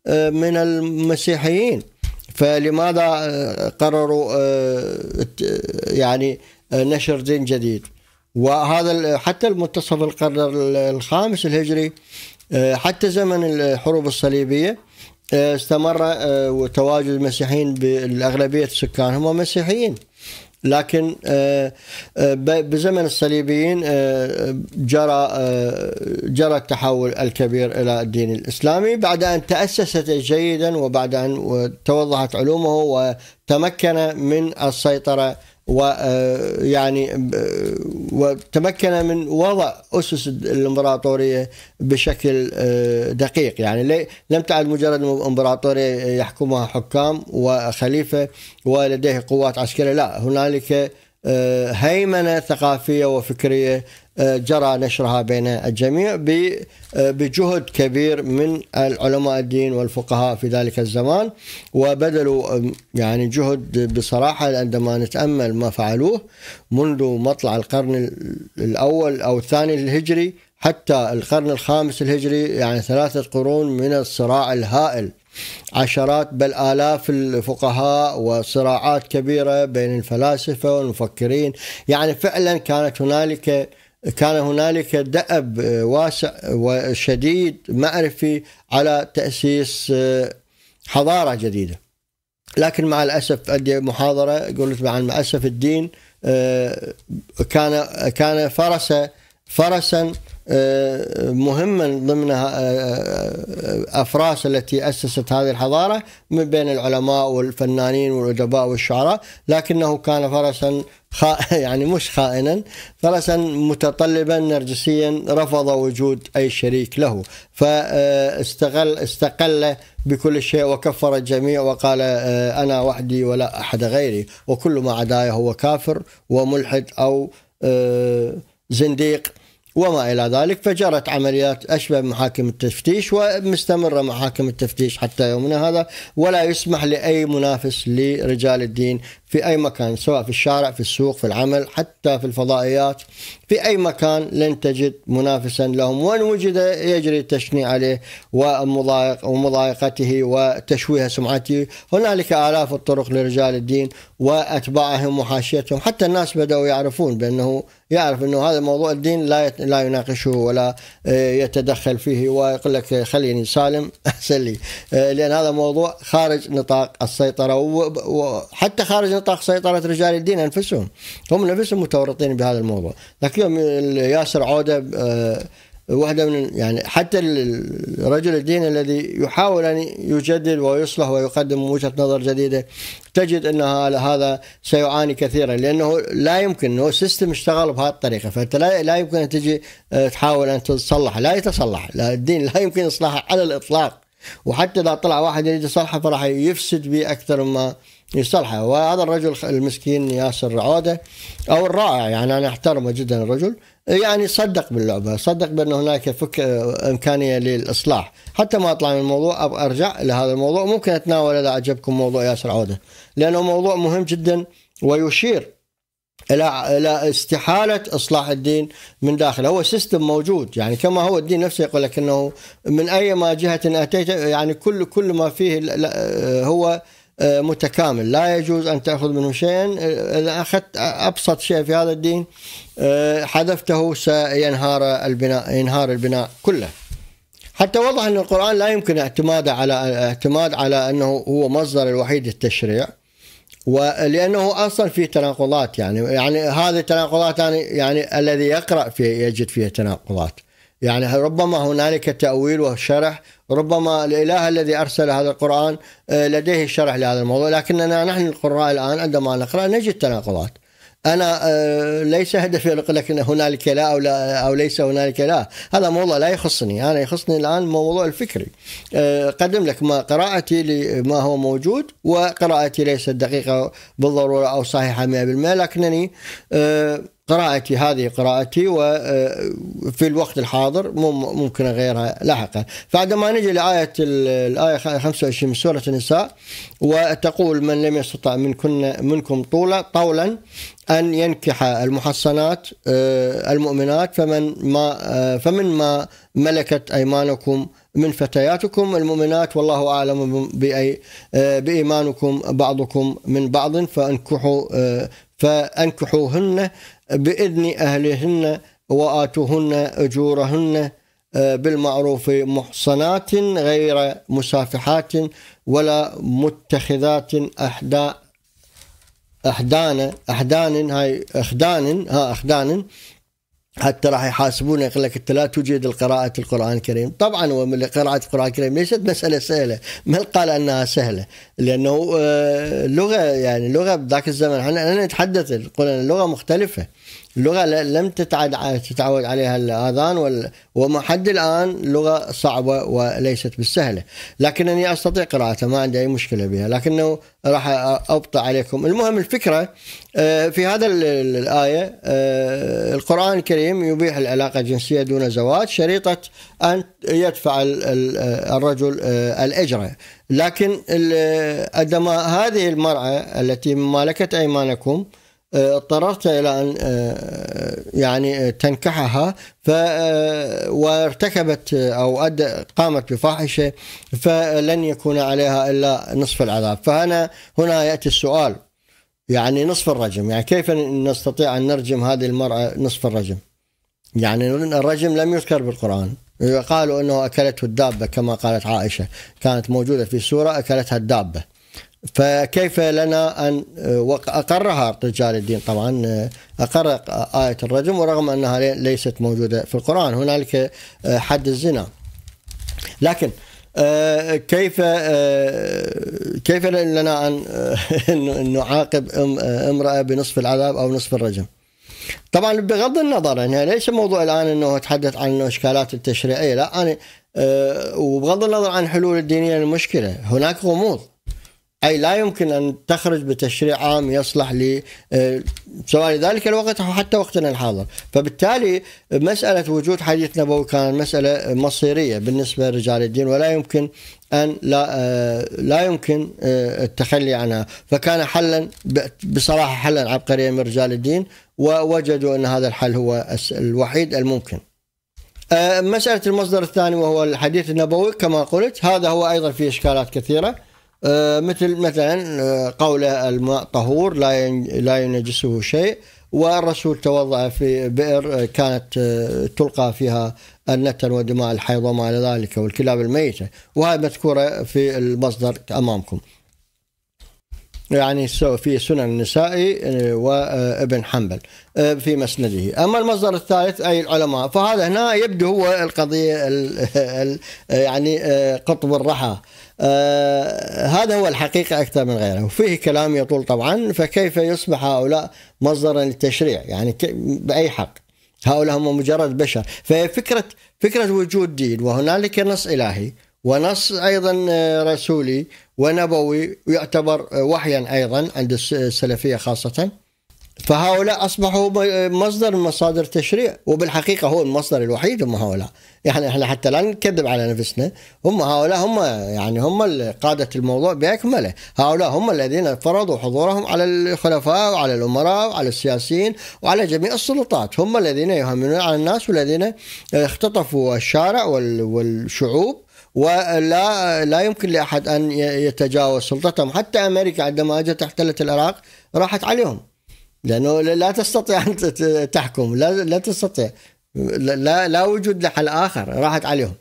آه، من المسيحيين فلماذا قرروا يعني نشر دين جديد وهذا حتى المنتصف القرن الخامس الهجري حتى زمن الحروب الصليبيه استمر تواجد المسيحيين بالاغلبيه السكان هم مسيحيين لكن آه، آه، بزمن الصليبيين آه، جرى جرى التحول الكبير الى الدين الاسلامي بعد ان تاسست جيدا وبعد ان توضحت علومه وتمكن من السيطره ويعني آه، آه، وتمكن من وضع اسس الامبراطوريه بشكل آه، دقيق يعني لم تعد مجرد امبراطوريه يحكمها حكام وخليفه ولديه قوات عسكريه لا هنالك هيمنه ثقافيه وفكريه جرى نشرها بين الجميع بجهد كبير من العلماء الدين والفقهاء في ذلك الزمان وبذلوا يعني جهد بصراحة عندما نتأمل ما فعلوه منذ مطلع القرن الأول أو الثاني الهجري حتى القرن الخامس الهجري يعني ثلاثة قرون من الصراع الهائل عشرات بل آلاف الفقهاء وصراعات كبيرة بين الفلاسفة والمفكرين يعني فعلا كانت هنالك كان هنالك دأب آه، واسع وشديد معرفي على تأسيس آه، حضارة جديدة لكن مع الأسف عندي محاضرة قلت مع الأسف الدين آه، كان كان فرس فرسا مهما ضمن افراس التي اسست هذه الحضاره من بين العلماء والفنانين والادباء والشعراء لكنه كان فرسا <laughs> يعني مش خائنا فرسا متطلبا نرجسيا رفض وجود اي شريك له فاستغل استقل بكل شيء وكفر الجميع وقال آه، انا وحدي ولا احد غيري وكل ما عداي هو كافر وملحد او آه، زنديق وما إلى ذلك فجرت عمليات أشبه محاكم التفتيش ومستمرة محاكم التفتيش حتى يومنا هذا ولا يسمح لأي منافس لرجال الدين في أي مكان سواء في الشارع في السوق في العمل حتى في الفضائيات في أي مكان لن تجد منافسا لهم وإن وجد يجري التشنيع عليه ومضايق ومضايقته وتشويه سمعته هنالك آلاف الطرق لرجال الدين وأتباعهم وحاشيتهم حتى الناس بدأوا يعرفون بأنه يعرف أنه هذا موضوع الدين لا لا يناقشه ولا آه، يتدخل فيه ويقول لك خليني سالم <laughs> أحسن لي آه، لأن هذا موضوع خارج نطاق السيطرة وحتى خارج نطاق نطاق سيطرة رجال الدين أنفسهم هم نفسهم متورطين بهذا الموضوع ذاك يوم ياسر عودة آه، واحدة من يعني حتى رجل الدين الذي يحاول أن يجدد ويصلح ويقدم وجهة نظر جديدة تجد أن هذا سيعاني كثيرا لأنه لا يمكن هو السيستم اشتغل بهذه الطريقة فأنت لا يمكن أن تجي آه، تحاول أن تصلح لا يتصلح لا الدين لا يمكن إصلاحه على الإطلاق وحتى إذا طلع واحد يريد يصلحه فراح يفسد به أكثر مما يصلحه وهذا الرجل المسكين ياسر عوده او الرائع يعني انا احترمه جدا الرجل يعني صدق باللعبه صدق بان هناك فك امكانيه للاصلاح حتى ما اطلع من الموضوع ارجع لهذا الموضوع ممكن اتناول اذا عجبكم موضوع ياسر عوده لانه موضوع مهم جدا ويشير الى الى استحاله اصلاح الدين من داخله، هو سيستم موجود يعني كما هو الدين نفسه يقول لك انه من اي ما جهه اتيت يعني كل كل ما فيه هو آه، متكامل لا يجوز أن تأخذ منه شيئا آه، إذا أخذت أبسط شيء في هذا الدين آه، حذفته سينهار البناء ينهار البناء كله حتى وضح أن القرآن لا يمكن اعتماده على اعتماد على أنه هو مصدر الوحيد للتشريع ولأنه أصلا فيه تناقضات يعني يعني هذه التناقضات يعني, يعني الذي يقرأ فيه يجد فيها تناقضات يعني ربما هنالك تأويل وشرح ربما الإله الذي أرسل هذا القرآن آه، لديه شرح لهذا الموضوع لكننا نحن القراء الآن عندما نقرأ نجد تناقضات أنا آه، ليس هدفي أقول لك أن هنالك لا أو, لا أو ليس هنالك لا هذا موضوع لا يخصني أنا يخصني الآن موضوع الفكري آه، أقدم لك ما قراءتي لما هو موجود وقراءتي ليست دقيقة بالضرورة أو صحيحة 100% لكنني قراءتي هذه قراءتي وفي آه، الوقت الحاضر ممكن اغيرها لاحقا فعندما نجي لايه الايه 25 من سوره النساء وتقول من لم يستطع منكن منكم طولا طولا ان ينكح المحصنات آه، المؤمنات فمن ما آه، فمن ما ملكت ايمانكم من فتياتكم المؤمنات والله اعلم بأي بايمانكم بعضكم من بعض فانكحوا فانكحوهن بإذن أهلهن وآتوهن أجورهن آه، بالمعروف محصنات غير مسافحات ولا متخذات أحداء أحدان أحدان هاي أخدان ها أخدان حتى راح يحاسبون يقول لك انت لا توجد قراءة القرآن الكريم، طبعا قراءة القرآن الكريم ليست مسألة سهلة، من قال انها سهلة؟ لانه آه، لغة يعني لغة بذاك الزمن احنا نتحدث قلنا اللغة مختلفة. لغه لم تتعد تتعود عليها الاذان وما حد الان لغه صعبه وليست بالسهله لكنني استطيع قراءتها ما عندي اي مشكله بها لكنه راح ابطئ عليكم المهم الفكره آه، في هذا الايه آه، القران الكريم يبيح العلاقه الجنسيه دون زواج شريطه ان يدفع آه، الرجل الاجره لكن عندما هذه المراه التي مالكت ايمانكم اضطررت الى ان آه، يعني آه، تنكحها ف آه، وارتكبت او أد... قامت بفاحشه فلن يكون عليها الا نصف العذاب فهنا هنا ياتي السؤال يعني نصف الرجم يعني كيف نستطيع ان نرجم هذه المراه نصف الرجم يعني الرجم لم يذكر بالقران قالوا انه اكلته الدابه كما قالت عائشه كانت موجوده في سوره اكلتها الدابه فكيف لنا أن أقرها رجال الدين طبعا أقر آية الرجم ورغم أنها ليست موجودة في القرآن هنالك حد الزنا لكن كيف كيف لنا أن <laughs> نعاقب امرأة بنصف العذاب أو نصف الرجم طبعا بغض النظر يعني ليس الموضوع الان انه اتحدث عن الاشكالات التشريعيه لا انا يعني وبغض النظر عن حلول الدينيه للمشكله هناك غموض أي لا يمكن أن تخرج بتشريع عام يصلح ل آه، سواء ذلك الوقت أو حتى وقتنا الحاضر فبالتالي مسألة وجود حديث نبوي كان مسألة مصيرية بالنسبة لرجال الدين ولا يمكن أن لا آه، لا يمكن آه، التخلي عنها فكان حلا بصراحة حلا عبقريا من رجال الدين ووجدوا أن هذا الحل هو الوحيد الممكن مسألة المصدر الثاني وهو الحديث النبوي كما قلت هذا هو أيضا فيه إشكالات كثيرة آه، مثل مثلا آه، قول الماء طهور لا لا ينجسه شيء والرسول توضأ في بئر آه، كانت تلقى فيها النتن ودماء الحيض وما إلى ذلك والكلاب الميتة وهذه مذكورة في المصدر أمامكم يعني في سنن النسائي وابن حنبل في مسنده أما المصدر الثالث أي العلماء فهذا هنا يبدو هو القضية يعني قطب الرحى آه هذا هو الحقيقة أكثر من غيره وفيه كلام يطول طبعا فكيف يصبح هؤلاء مصدرا للتشريع يعني بأي حق هؤلاء هم مجرد بشر ففكرة فكرة فكرة وجود دين وهنالك نص إلهي ونص أيضا آه، رسولي ونبوي يعتبر آه، وحيا أيضا عند السلفية خاصة فهؤلاء أصبحوا مصدر من مصادر تشريع وبالحقيقة هو المصدر الوحيد هم هؤلاء يعني احنا حتى لا نكذب على نفسنا هم هؤلاء هم يعني هم قادة الموضوع بأكمله هؤلاء هم الذين فرضوا حضورهم على الخلفاء وعلى الأمراء وعلى السياسيين وعلى جميع السلطات هم الذين يهمنون على الناس والذين اختطفوا الشارع والشعوب ولا لا يمكن لاحد ان يتجاوز سلطتهم حتى امريكا عندما اجت احتلت العراق راحت عليهم لانه لا تستطيع ان تحكم لا لا تستطيع لا لا وجود لحل اخر راحت عليهم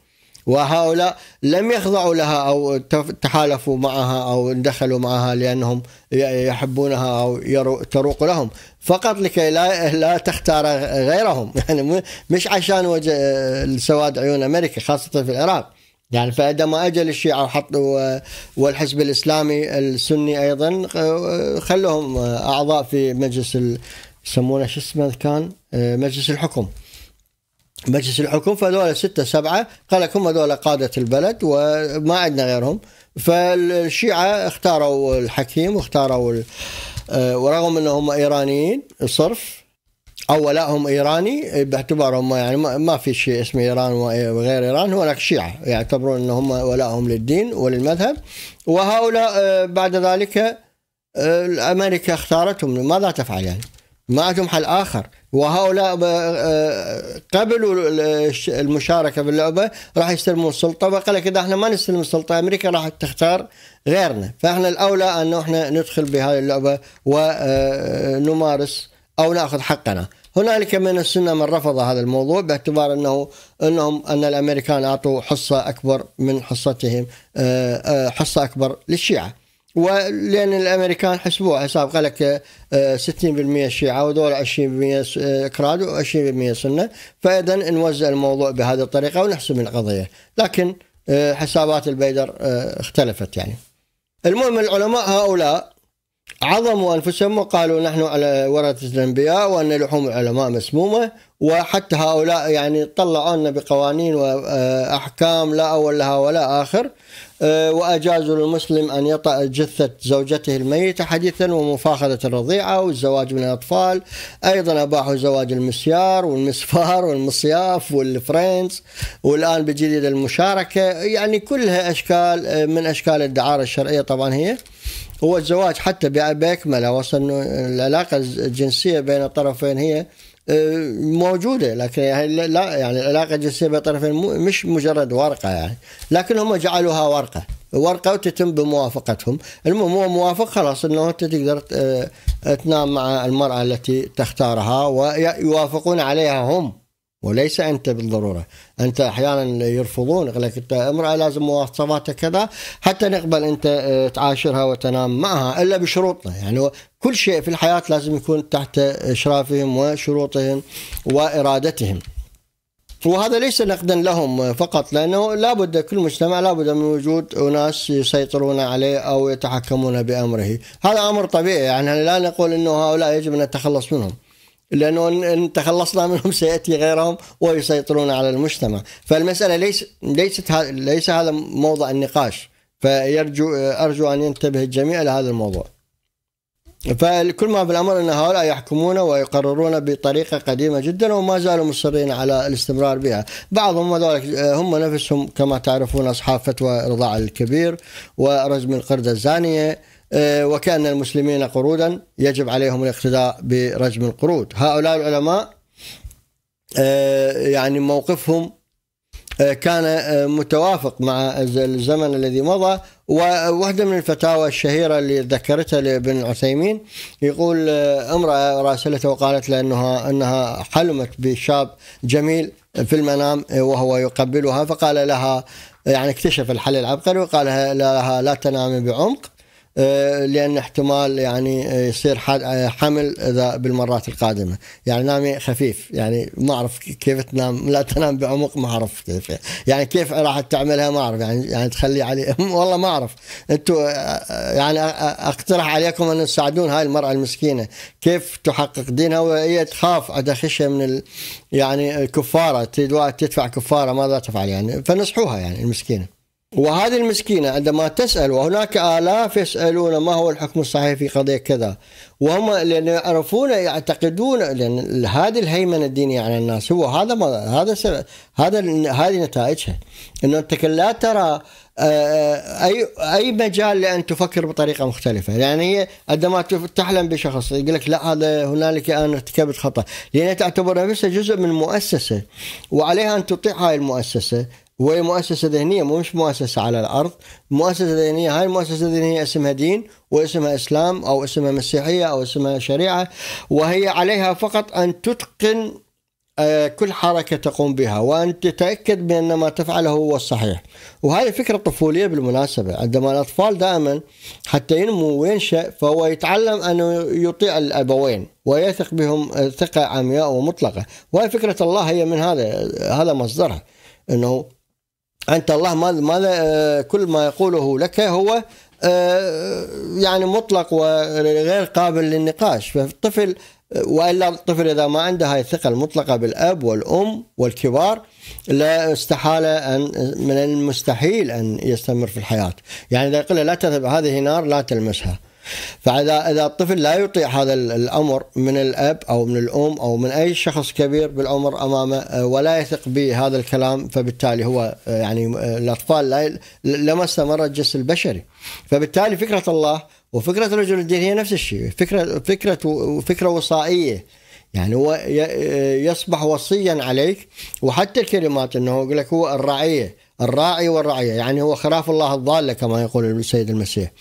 وهؤلاء لم يخضعوا لها او تحالفوا معها او اندخلوا معها لانهم يحبونها او تروق لهم فقط لكي لا لا تختار غيرهم <laughs> يعني مش عشان وجه سواد عيون امريكا خاصه في العراق يعني فعندما اجى للشيعه وحطوا والحزب الاسلامي السني ايضا خلوهم اعضاء في مجلس يسمونه شو اسمه كان آه، مجلس الحكم مجلس الحكم فهذول ستة سبعة قال لك هم هذول قادة البلد وما عندنا غيرهم فالشيعة اختاروا الحكيم واختاروا آه، ورغم انهم ايرانيين صرف او ولائهم ايراني إيه، باعتبارهم يعني ما في شيء اسمه ايران وغير إيه، ايران هناك شيعه يعتبرون ان هم ولائهم للدين وللمذهب وهؤلاء إيه، بعد ذلك امريكا اختارتهم ماذا تفعل يعني؟ ما عندهم حل اخر وهؤلاء قبلوا المشاركه باللعبة راح يستلمون السلطه وقال اذا احنا ما نستلم السلطه امريكا راح تختار غيرنا فاحنا الاولى انه احنا ندخل بهذه اللعبه ونمارس او ناخذ حقنا هنالك من السنه من رفض هذا الموضوع باعتبار انه انهم ان الامريكان اعطوا حصه اكبر من حصتهم آه، آه، حصه اكبر للشيعه ولان الامريكان حسبوها حساب قال لك 60% شيعه ودول 20% كراد و20% سنه فاذا نوزع الموضوع بهذه الطريقه ونحسب القضيه لكن آه، حسابات البيدر اختلفت يعني المهم العلماء هؤلاء عظموا أنفسهم وقالوا نحن على ورثة الأنبياء وأن لحوم العلماء مسمومة وحتى هؤلاء يعني طلعوا لنا بقوانين وأحكام لا أول لها ولا آخر آه، وأجازوا للمسلم أن يطأ جثة زوجته الميتة حديثا ومفاخذة الرضيعة والزواج من الأطفال أيضا أباحوا زواج المسيار والمسفار والمصياف والفرنس والآن بجديد المشاركة يعني كلها أشكال آه، من أشكال الدعارة الشرعية طبعا هي هو الزواج حتى بأكمله وصل العلاقة الجنسية بين الطرفين هي آه، موجوده لكن لا يعني العلاقه الجنسيه بين الطرفين مش مجرد ورقه يعني لكن هم جعلوها ورقه ورقه وتتم بموافقتهم المهم هو موافق خلاص انه انت تقدر آه، تنام مع المراه التي تختارها ويوافقون عليها هم وليس انت بالضروره، انت احيانا يرفضون يقول لك انت امراه لازم مواصفاتها كذا حتى نقبل انت آه، تعاشرها وتنام معها الا بشروطنا، يعني كل شيء في الحياه لازم يكون تحت اشرافهم وشروطهم وارادتهم. وهذا ليس نقدا لهم فقط لانه لابد كل مجتمع لابد من وجود اناس يسيطرون عليه او يتحكمون بامره، هذا امر طبيعي يعني لا نقول انه هؤلاء يجب ان نتخلص منهم. لأنه إن تخلصنا <laughs> منهم سيأتي غيرهم ويسيطرون على المجتمع فالمسألة ليس ليست ليس هذا موضع النقاش فيرجو أرجو أن ينتبه الجميع لهذا الموضوع فكل ما بالامر ان هؤلاء يحكمون ويقررون بطريقه قديمه جدا وما زالوا مصرين على الاستمرار بها، بعضهم هذول هم نفسهم كما تعرفون اصحاب فتوى رضاع الكبير ورجم القرده الزانيه آه، وكأن المسلمين قرودا يجب عليهم الاقتداء برجم القرود هؤلاء العلماء آه، يعني موقفهم آه، كان متوافق مع الزمن الذي مضى وواحدة من الفتاوى الشهيرة اللي ذكرتها لابن عثيمين يقول امرأة راسلته وقالت له أنها, أنها حلمت بشاب جميل في المنام وهو يقبلها فقال لها يعني اكتشف الحل العبقري وقال لها لا تنامي بعمق آه، لان احتمال يعني آه، يصير آه، حمل اذا بالمرات القادمه يعني نامي خفيف يعني ما اعرف كيف تنام لا تنام بعمق ما اعرف كيف يعني كيف راح تعملها ما اعرف يعني يعني تخلي علي <laughs> والله ما اعرف انتم يعني اقترح عليكم ان تساعدون هاي المراه المسكينه كيف تحقق دينها وهي تخاف عندها خشيه من ال يعني الكفاره تدفع كفاره ماذا تفعل يعني فنصحوها يعني المسكينه وهذه المسكينة عندما تسأل وهناك آلاف يسألون ما هو الحكم الصحيح في قضية كذا وهم لأن يعرفون يعتقدون لأن هذه الهيمنة الدينية على الناس هو هذا ما هذا سر هذا هذه نتائجها أنه أنت لا ترى آه، آه، أي أي مجال لأن تفكر بطريقة مختلفة يعني هي عندما تحلم بشخص يقول لك لا هذا هنالك أنا ارتكبت خطأ لأن تعتبر نفسها جزء من مؤسسة وعليها أن تطيع هاي المؤسسة وهي مؤسسة ذهنية مش مؤسسة على الأرض مؤسسة ذهنية هاي المؤسسة الذهنية اسمها دين واسمها إسلام أو اسمها مسيحية أو اسمها شريعة وهي عليها فقط أن تتقن آه، كل حركة تقوم بها وأن تتأكد بأن ما تفعله هو الصحيح وهذه فكرة طفولية بالمناسبة عندما الأطفال دائما حتى ينمو وينشأ فهو يتعلم أنه يطيع الأبوين ويثق بهم آه، ثقة عمياء ومطلقة وهي فكرة الله هي من هذا هذا مصدرها أنه أنت الله ماذا ماذا آه، كل ما يقوله لك هو آه، يعني مطلق وغير قابل للنقاش فالطفل آه، والا الطفل اذا ما عنده هاي الثقه المطلقه بالاب والام والكبار لا استحاله ان من المستحيل ان يستمر في الحياه، يعني اذا قلنا لا تذهب هذه نار لا تلمسها. فإذا إذا الطفل لا يطيع هذا الأمر من الأب أو من الأم أو من أي شخص كبير بالعمر أمامه آه، ولا يثق بهذا الكلام فبالتالي هو آه، يعني آه، الأطفال لا لما استمر الجس البشري فبالتالي فكرة الله وفكرة رجل الدين هي نفس الشيء فكرة فكرة فكرة وصائية يعني هو يصبح وصيا عليك وحتى الكلمات انه يقول لك هو الرعيه الراعي والرعيه يعني هو خراف الله الضاله كما يقول السيد المسيح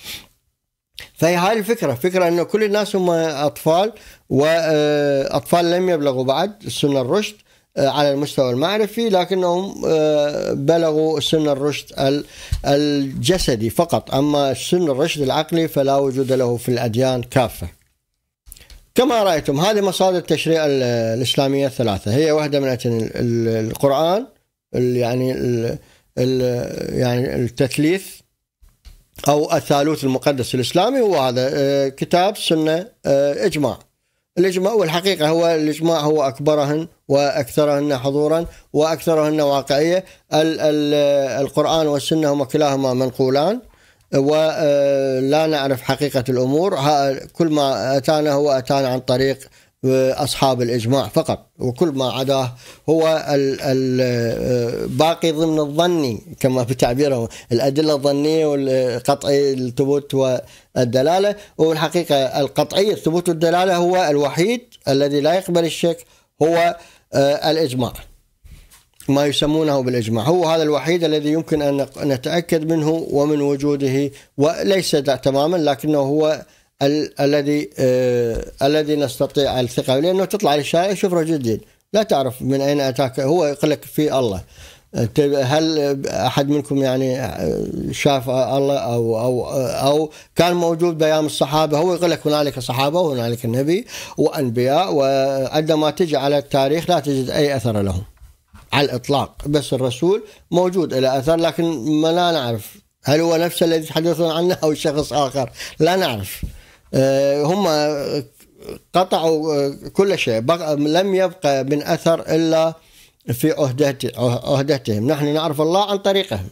فهي هاي الفكرة فكرة أنه كل الناس هم أطفال وأطفال آه، لم يبلغوا بعد سن الرشد آه، على المستوى المعرفي لكنهم آه، بلغوا سن الرشد الجسدي فقط أما سن الرشد العقلي فلا وجود له في الأديان كافة كما رأيتم هذه مصادر التشريع الإسلامية الثلاثة هي واحدة من القرآن يعني يعني التثليث أو الثالوث المقدس الإسلامي هو هذا آه، كتاب سنة آه، إجماع الإجماع والحقيقة هو الإجماع هو أكبرهن وأكثرهن حضورا وأكثرهن واقعية القرآن والسنة هما كلاهما منقولان ولا آه، نعرف حقيقة الأمور كل ما أتانا هو أتانا عن طريق أصحاب الإجماع فقط وكل ما عداه هو الباقي آه، ضمن الظني كما في تعبيره الأدلة الظنية والقطعي الثبوت والدلالة والحقيقة القطعي الثبوت والدلالة هو الوحيد الذي لا يقبل الشك هو آه، الإجماع ما يسمونه بالإجماع هو هذا الوحيد الذي يمكن أن نتأكد منه ومن وجوده وليس تماما لكنه هو ال- الذي آه الذي نستطيع الثقه لانه تطلع للشارع تشوف رجل جديد لا تعرف من اين اتاك هو يقول لك في الله آه، طيب، هل احد منكم يعني آه، شاف الله او او آه، او كان موجود بايام الصحابه هو يقول لك هنالك صحابه وهنالك النبي وانبياء وعندما تجي على التاريخ لا تجد اي اثر لهم على الاطلاق بس الرسول موجود الى اثر لكن ما لا نعرف هل هو نفسه الذي تحدثون عنه او شخص اخر لا نعرف آه، هم قطعوا آه، كل شيء لم يبقى من أثر إلا في عهدتهم نحن نعرف الله عن طريقهم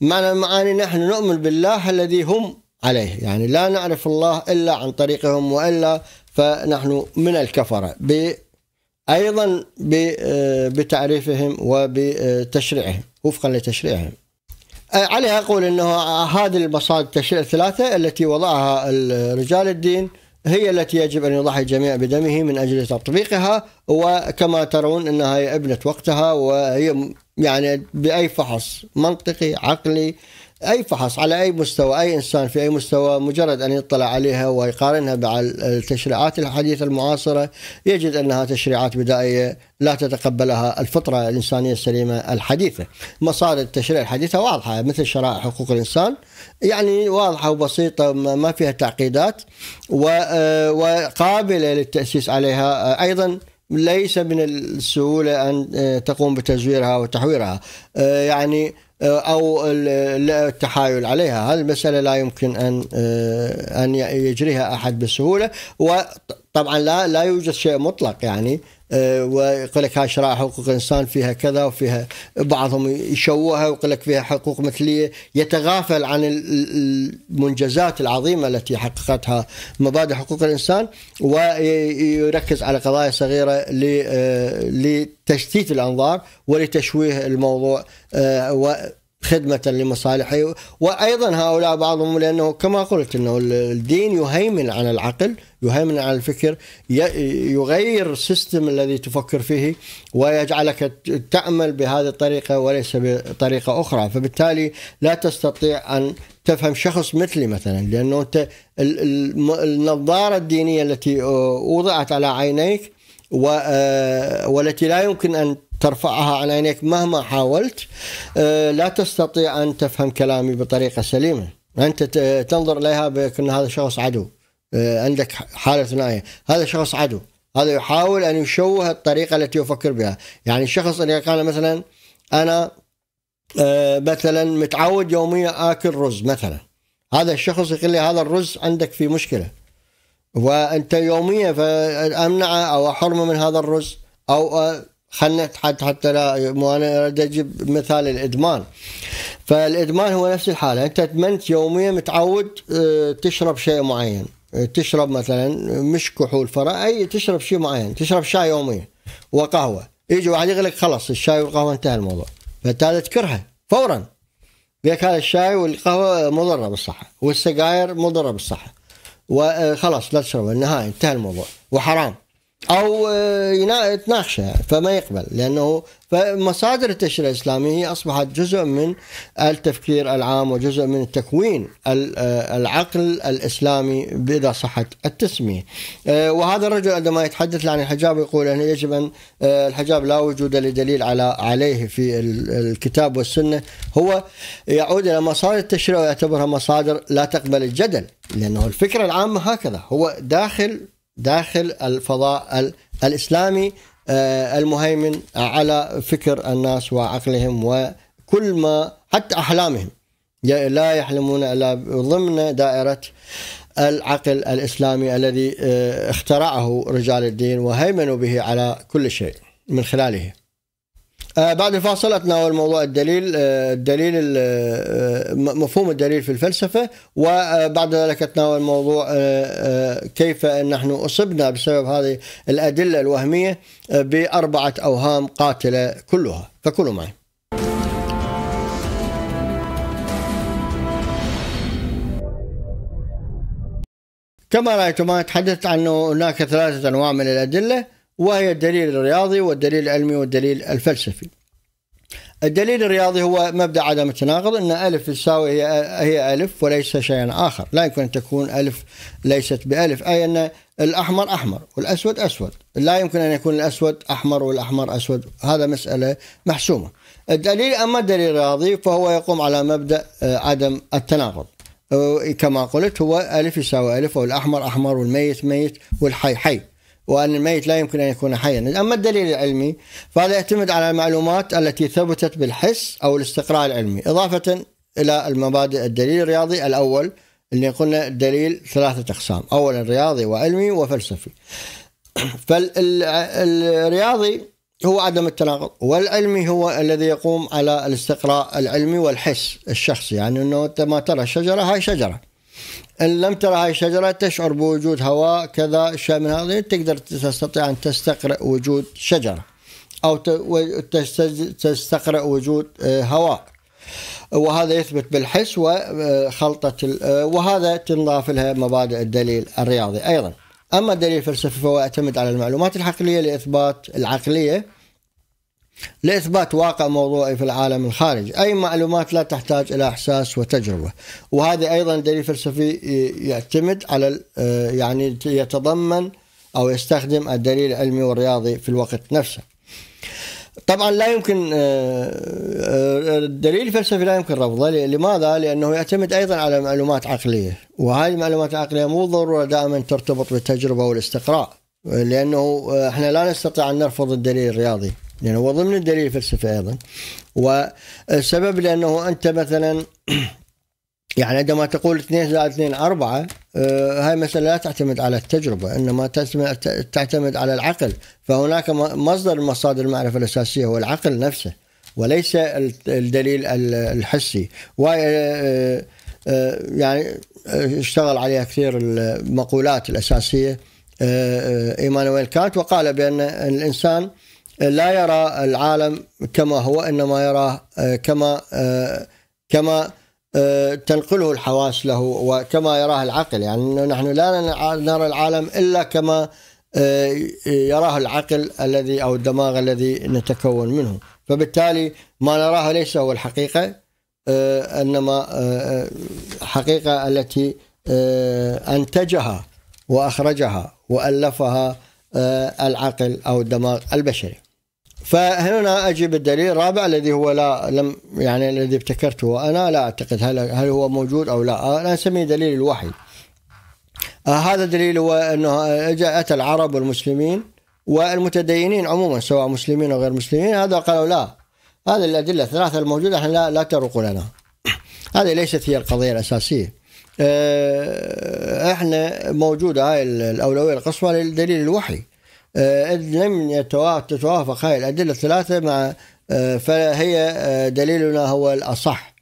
معنى المعاني نحن نؤمن بالله الذي هم عليه يعني لا نعرف الله إلا عن طريقهم وإلا فنحن من الكفرة أيضا آه، بتعريفهم وبتشريعهم وفقا لتشريعهم آه، عليها أقول أنه آه، هذه المصادر الثلاثة التي وضعها رجال الدين هي التي يجب أن يضحي الجميع بدمه من أجل تطبيقها وكما ترون أنها هي ابنة وقتها وهي يعني بأي فحص منطقي عقلي اي فحص على اي مستوى اي انسان في اي مستوى مجرد ان يطلع عليها ويقارنها مع التشريعات الحديثه المعاصره يجد انها تشريعات بدائيه لا تتقبلها الفطره الانسانيه السليمه الحديثه. مصادر التشريع الحديثه واضحه مثل شرائع حقوق الانسان يعني واضحه وبسيطه ما فيها تعقيدات آه، وقابله للتاسيس عليها آه، ايضا ليس من السهوله ان آه، تقوم بتزويرها وتحويرها. يعني آه، او التحايل عليها، هذه المساله لا يمكن ان آه، ان يجريها احد بسهوله وطبعا لا لا يوجد شيء مطلق يعني ويقول لك هاي شرائع حقوق الانسان فيها كذا وفيها بعضهم يشوهها ويقول لك فيها حقوق مثليه يتغافل عن المنجزات العظيمه التي حققتها مبادئ حقوق الانسان ويركز على قضايا صغيره آه، لتشتيت الانظار ولتشويه الموضوع آه، خدمة لمصالحه وأيضا هؤلاء بعضهم لأنه كما قلت أنه الدين يهيمن على العقل يهيمن على الفكر يغير السيستم الذي تفكر فيه ويجعلك تعمل بهذه الطريقة وليس بطريقة أخرى فبالتالي لا تستطيع أن تفهم شخص مثلي مثلا لأنه أنت النظارة الدينية التي وضعت على عينيك آه، والتي لا يمكن أن ترفعها عن عينيك مهما حاولت آه، لا تستطيع أن تفهم كلامي بطريقة سليمة أنت تنظر إليها بأن هذا شخص عدو آه، عندك حالة ثنائية هذا شخص عدو هذا يحاول أن يشوه الطريقة التي يفكر بها يعني الشخص اللي قال مثلا أنا آه، مثلا متعود يوميا آكل رز مثلا هذا الشخص يقول لي هذا الرز عندك في مشكلة وأنت يوميا فأمنعه أو أحرمه من هذا الرز أو خلنا حتى حتى لا مو انا اريد اجيب مثال الادمان فالادمان هو نفس الحاله انت ادمنت يوميا متعود آه، تشرب شيء معين آه، تشرب مثلا مش كحول فرع اي تشرب شيء معين تشرب شاي يوميا وقهوه يجي واحد يقول لك خلاص الشاي والقهوه انتهى الموضوع فبالتالي تكرهه فورا لك هذا الشاي والقهوه مضره بالصحه والسجاير مضره بالصحه وخلاص آه، لا تشربها النهايه انتهى الموضوع وحرام او آه، يتناقشه فما يقبل لانه فمصادر التشريع الاسلامي هي اصبحت جزء من التفكير العام وجزء من تكوين آه، العقل الاسلامي اذا صحت التسميه. آه، وهذا الرجل عندما يتحدث عن الحجاب يقول انه يجب ان الحجاب لا وجود لدليل على عليه في الكتاب والسنه هو يعود الى مصادر التشريع ويعتبرها مصادر لا تقبل الجدل لانه الفكره العامه هكذا هو داخل داخل الفضاء الإسلامي آه، المهيمن على فكر الناس وعقلهم وكل ما حتى أحلامهم لا يحلمون إلا ضمن دائرة العقل الإسلامي الذي آه، اخترعه رجال الدين وهيمنوا به على كل شيء من خلاله آه بعد الفاصل اتناول موضوع الدليل آه الدليل آه, آه، مفهوم الدليل في الفلسفه وبعد ذلك اتناول موضوع آه، آه، كيف نحن اصبنا بسبب هذه الادله الوهميه باربعه اوهام قاتله كلها فكلوا معي. كما رايتم ما تحدثت عنه هناك ثلاثه انواع من الادله وهي الدليل الرياضي والدليل العلمي والدليل الفلسفي الدليل الرياضي هو مبدا عدم التناقض ان الف تساوي هي هي الف وليس شيئا اخر، لا يمكن ان تكون الف ليست بالف، اي ان الاحمر احمر والاسود اسود، لا يمكن ان يكون الاسود احمر والاحمر اسود، هذا مساله محسومه. الدليل اما الدليل الرياضي فهو يقوم على مبدا آه، عدم التناقض. كما قلت هو الف يساوي الف والاحمر احمر والميت ميت والحي حي. وأن الميت لا يمكن أن يكون حيا أما الدليل العلمي فهذا يعتمد على المعلومات التي ثبتت بالحس أو الاستقراء العلمي إضافة إلى المبادئ الدليل الرياضي الأول اللي قلنا الدليل ثلاثة أقسام أولا رياضي وعلمي وفلسفي <clears throat> فالرياضي هو عدم التناقض والعلمي هو الذي يقوم على الاستقراء العلمي والحس الشخصي يعني أنه أنت ما ترى الشجرة هاي شجرة إن لم ترى هاي الشجرة تشعر بوجود هواء كذا أشياء من هذا تقدر تستطيع أن تستقرئ وجود شجرة أو تستقرئ وجود آه، هواء وهذا يثبت بالحس وخلطة آه، آه، وهذا تنضاف لها مبادئ الدليل الرياضي أيضا أما الدليل الفلسفي فهو يعتمد على المعلومات العقلية لإثبات العقلية لإثبات واقع موضوعي في العالم الخارجي أي معلومات لا تحتاج إلى إحساس وتجربة وهذا أيضا دليل فلسفي يعتمد على آه، يعني يتضمن أو يستخدم الدليل العلمي والرياضي في الوقت نفسه طبعا لا يمكن آه، آه، الدليل الفلسفي لا يمكن رفضه لماذا؟ لأنه يعتمد أيضا على معلومات عقلية وهذه المعلومات العقلية مو ضرورة دائما ترتبط بالتجربة والاستقراء لأنه احنا لا نستطيع أن نرفض الدليل الرياضي يعني هو ضمن الدليل الفلسفي ايضا والسبب لانه انت مثلا <clears throat> يعني عندما تقول 2 زائد 2 4 آه، هاي مسألة لا تعتمد على التجربة إنما تعتمد على العقل فهناك مصدر مصادر المعرفة الأساسية هو العقل نفسه وليس الدليل الحسي و آه، آه، يعني اشتغل عليها كثير المقولات الأساسية إيمانويل كانت وقال بأن الإنسان لا يرى العالم كما هو انما يراه كما آه، كما آه، تنقله الحواس له وكما يراه العقل يعني نحن لا نرى العالم الا كما آه، يراه العقل الذي او الدماغ الذي نتكون منه فبالتالي ما نراه ليس هو الحقيقه انما حقيقه التي انتجها واخرجها والفها العقل او الدماغ البشري فهنا اجيب الدليل الرابع الذي هو لا لم يعني الذي ابتكرته انا لا اعتقد هل هل هو موجود او لا انا اسميه دليل الوحي آه، هذا الدليل هو انه اتى العرب والمسلمين والمتدينين عموما سواء مسلمين او غير مسلمين هذا قالوا لا هذه الادله الثلاثه الموجوده احنا لا, لا ترق لنا <clears throat> هذه ليست هي القضيه الاساسيه آه، احنا موجوده هاي الاولويه القصوى للدليل الوحي آه، إذ لم تتوافق هذه الأدلة الثلاثة مع آه، فهي آه، دليلنا هو الأصح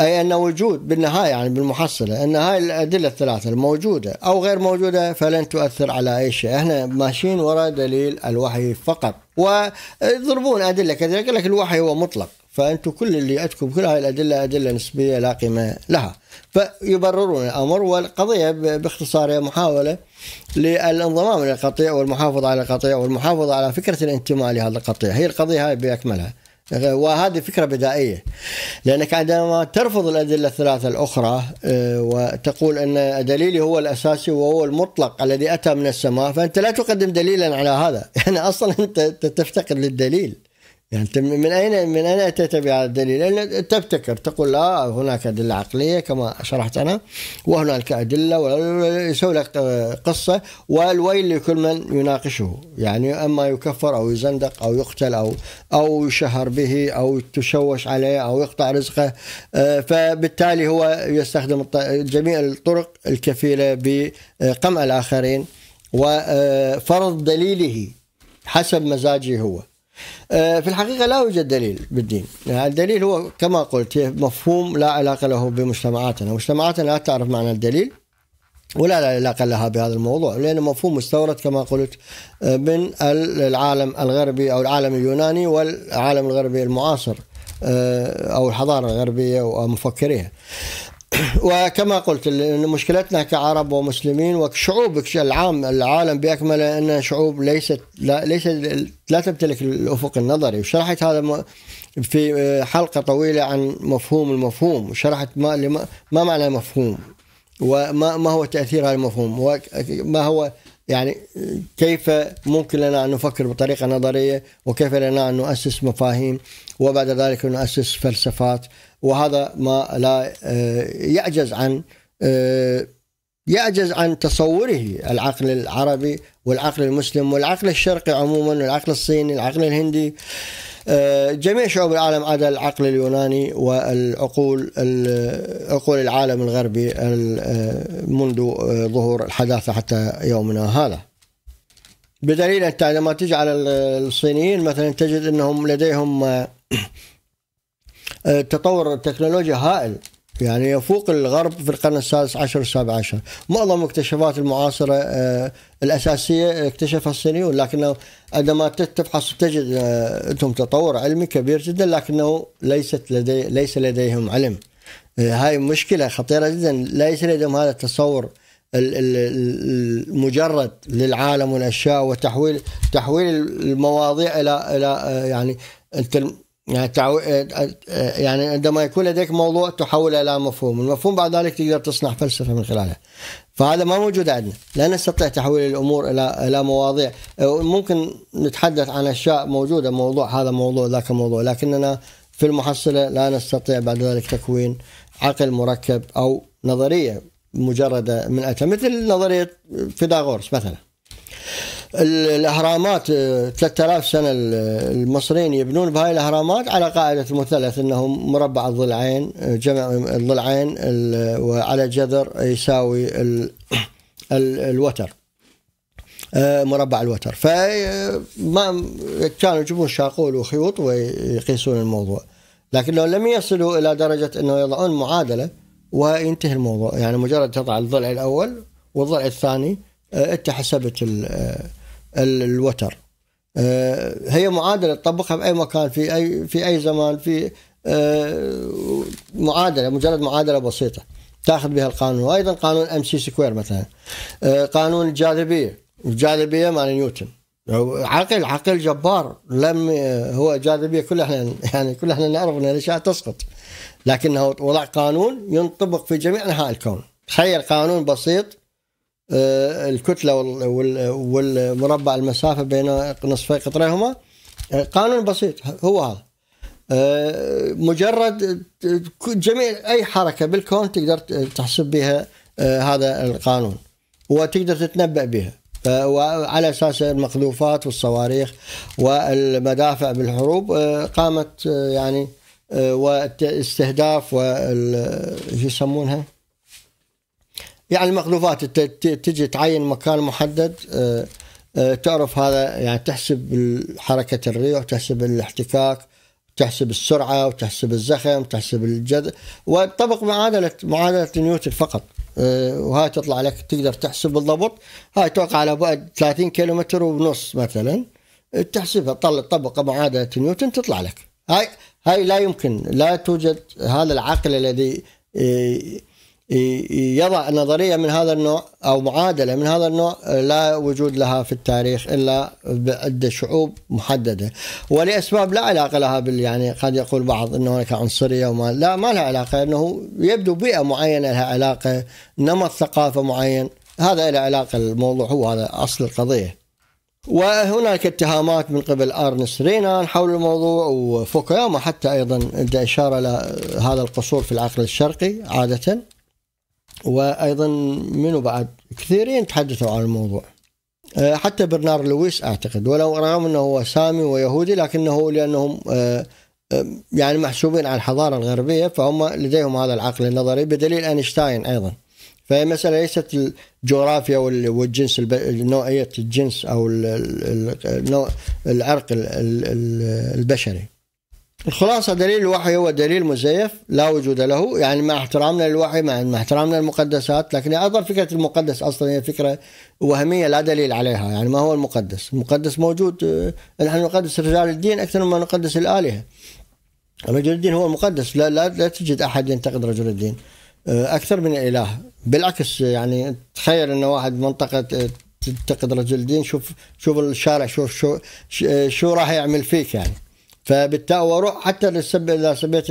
أي أن وجود بالنهاية يعني بالمحصلة أن هاي الأدلة الثلاثة الموجودة أو غير موجودة فلن تؤثر على أي شيء إحنا ماشيين وراء دليل الوحي فقط ويضربون أدلة كذلك لك الوحي هو مطلق فأنتم كل اللي عندكم كل هاي الأدلة أدلة نسبية لا قيمة لها فيبررون الأمر والقضية باختصار هي محاولة للانضمام للقطيع والمحافظة على القطيع والمحافظة على فكرة الانتماء لهذا القطيع هي القضية هاي بأكملها وهذه فكرة بدائية لأنك عندما ترفض الأدلة الثلاثة الأخرى آه، وتقول أن دليلي هو الأساسي وهو المطلق الذي أتى من السماء فأنت لا تقدم دليلا على هذا <laughs> يعني أصلا أنت تفتقد للدليل يعني من اين من اين اتيت بهذا الدليل؟ لان تبتكر تقول لا آه، هناك ادله عقليه كما شرحت انا وهناك ادله يسوي لك آه، قصه والويل لكل من يناقشه يعني اما يكفر او يزندق او يقتل او او يشهر به او تشوش عليه او يقطع رزقه آه، فبالتالي هو يستخدم جميع الطرق الكفيله بقمع الاخرين وفرض دليله حسب مزاجه هو آه، في الحقيقة لا يوجد دليل بالدين يعني الدليل هو كما قلت مفهوم لا علاقة له بمجتمعاتنا مجتمعاتنا لا تعرف معنى الدليل ولا علاقة لها بهذا الموضوع لأنه مفهوم مستورد كما قلت آه، من العالم الغربي أو العالم اليوناني والعالم الغربي المعاصر آه، أو الحضارة الغربية ومفكريها <clears throat> وكما قلت مشكلتنا كعرب ومسلمين وشعوب العام العالم باكمله ان شعوب ليست لا ليست لا تمتلك الافق النظري وشرحت هذا في حلقه طويله عن مفهوم المفهوم وشرحت ما ما معنى مفهوم وما ما هو تاثير هذا المفهوم وما هو يعني كيف ممكن لنا ان نفكر بطريقه نظريه وكيف لنا ان نؤسس مفاهيم وبعد ذلك نؤسس فلسفات وهذا ما لا آه، يعجز عن آه، يعجز عن تصوره العقل العربي والعقل المسلم والعقل الشرقي عموما والعقل الصيني العقل الهندي آه، جميع شعوب العالم عدا العقل اليوناني والعقول عقول العالم الغربي منذ ظهور الحداثة حتى يومنا هذا بدليل انت لما تجي على الصينيين مثلا تجد انهم لديهم آه، تطور التكنولوجيا هائل يعني يفوق الغرب في القرن السادس عشر السابع عشر معظم المكتشفات المعاصرة آه، الأساسية اكتشفها الصينيون لكنه عندما تبحث تجد آه، عندهم تطور علمي كبير جدا لكنه ليست لدي ليس لديهم علم هاي مشكلة خطيرة جدا ليس لديهم هذا التصور المجرد للعالم والاشياء وتحويل تحويل المواضيع الى الى يعني انت يعني, آه، آه، يعني عندما يكون لديك موضوع تحوله الى مفهوم، المفهوم بعد ذلك تقدر تصنع فلسفه من خلاله. فهذا ما موجود عندنا، لا نستطيع تحويل الامور الى الى مواضيع، آه، ممكن نتحدث عن اشياء موجوده، موضوع هذا موضوع ذاك موضوع، لكننا في المحصله لا نستطيع بعد ذلك تكوين عقل مركب او نظريه مجرده من اتى، مثل نظريه فيداغورس مثلا. الاهرامات 3000 آه، سنه المصريين يبنون بهاي الاهرامات على قاعده المثلث انه مربع الضلعين آه، جمع الضلعين وعلى جذر يساوي الـ الـ الوتر آه، مربع الوتر فما كانوا يجيبون شاقول وخيوط ويقيسون الموضوع لكن لو لم يصلوا الى درجه انه يضعون معادله وينتهي الموضوع يعني مجرد تضع الضلع الاول والضلع الثاني انت حسبت الوتر آه، هي معادله تطبقها باي مكان في اي في اي زمان في آه، معادله مجرد معادله بسيطه تاخذ بها القانون وايضا قانون ام سي سكوير مثلا آه، قانون الجاذبيه الجاذبيه مال نيوتن عقل عقل جبار لم هو جاذبيه كل احنا يعني كل احنا نعرف ان الاشياء تسقط لكنه وضع قانون ينطبق في جميع انحاء الكون تخيل قانون بسيط آه، الكتله والمربع المسافه بين نصفي قطريهما آه، قانون بسيط هو هذا آه، مجرد جميع اي حركه بالكون تقدر تحسب بها هذا القانون وتقدر تتنبأ بها وعلى اساس المقذوفات والصواريخ والمدافع بالحروب قامت يعني واستهداف وش يسمونها؟ يعني المقذوفات تجي تعين مكان محدد آه، آه، تعرف هذا يعني تحسب حركة الريح تحسب الاحتكاك تحسب السرعة وتحسب الزخم تحسب الجد وتطبق معادلة معادلة نيوتن فقط آه، وهاي تطلع لك تقدر تحسب بالضبط هاي توقع على بعد 30 كيلومتر ونص مثلا تحسبها تطلع طبق معادلة نيوتن تطلع لك هاي هاي لا يمكن لا توجد هذا العقل الذي يضع نظرية من هذا النوع أو معادلة من هذا النوع آه، لا وجود لها في التاريخ إلا بعدة شعوب محددة ولأسباب لا علاقة لها بال يعني قد يقول بعض أنه هناك عنصرية وما لا ما لها علاقة أنه يبدو بيئة معينة لها علاقة نمط ثقافة معين هذا له علاقة الموضوع هو هذا أصل القضية وهناك اتهامات من قبل ارنس رينان حول الموضوع وفوكوياما حتى ايضا عنده اشاره لهذا القصور في العقل الشرقي عاده وايضا منو بعد كثيرين تحدثوا عن الموضوع آه، حتى برنار لويس اعتقد ولو رغم انه هو سامي ويهودي لكنه لانهم آه، آه، يعني محسوبين على الحضاره الغربيه فهم لديهم هذا العقل النظري بدليل اينشتاين ايضا فهي مسألة ليست الجغرافيا والجنس نوعية الجنس أو العرق البشري الخلاصة دليل الوحي هو دليل مزيف لا وجود له يعني مع احترامنا للوحي مع احترامنا للمقدسات لكن أيضا فكرة المقدس أصلا هي فكرة وهمية لا دليل عليها يعني ما هو المقدس المقدس موجود آه، نحن نقدس رجال الدين أكثر مما نقدس الآلهة رجل الدين هو المقدس لا, لا, لا تجد أحد ينتقد رجل الدين آه، أكثر من الإله بالعكس يعني تخيل أن واحد منطقة آه، تنتقد رجل الدين شوف شوف الشارع شوف شو شو راح يعمل فيك يعني فبالتالي وروح حتى اذا سميت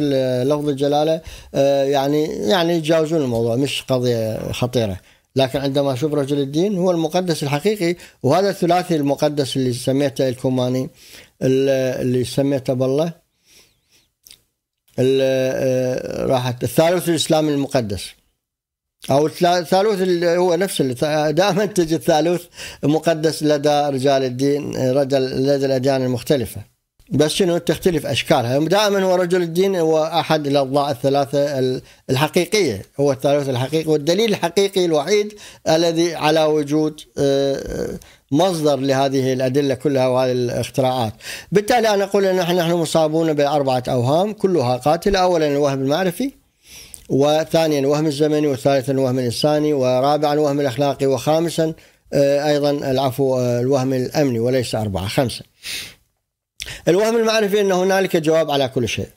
لفظ الجلاله آه، يعني يعني يتجاوزون الموضوع مش قضيه خطيره لكن عندما اشوف رجل الدين هو المقدس الحقيقي وهذا الثلاثي المقدس اللي سميته الكوماني اللي سميته بالله آه، راحت الثالوث الاسلامي المقدس او الثالوث اللي هو نفس دائما تجد ثالوث مقدس لدى رجال الدين لدى الاديان المختلفه بس شنو تختلف اشكالها دائما هو رجل الدين هو احد الاضلاع الثلاثه الحقيقيه هو الثالوث الحقيقي والدليل الحقيقي الوحيد الذي على وجود آه، آه، مصدر لهذه الادله كلها وهذه الاختراعات بالتالي انا اقول ان نحن مصابون باربعه اوهام كلها قاتله اولا الوهم المعرفي وثانيا الوهم الزمني وثالثا الوهم الانساني ورابعا الوهم الاخلاقي وخامسا آه، ايضا العفو الوهم الامني وليس اربعه خمسه الوهم المعرفي أن هنالك جواب على كل شيء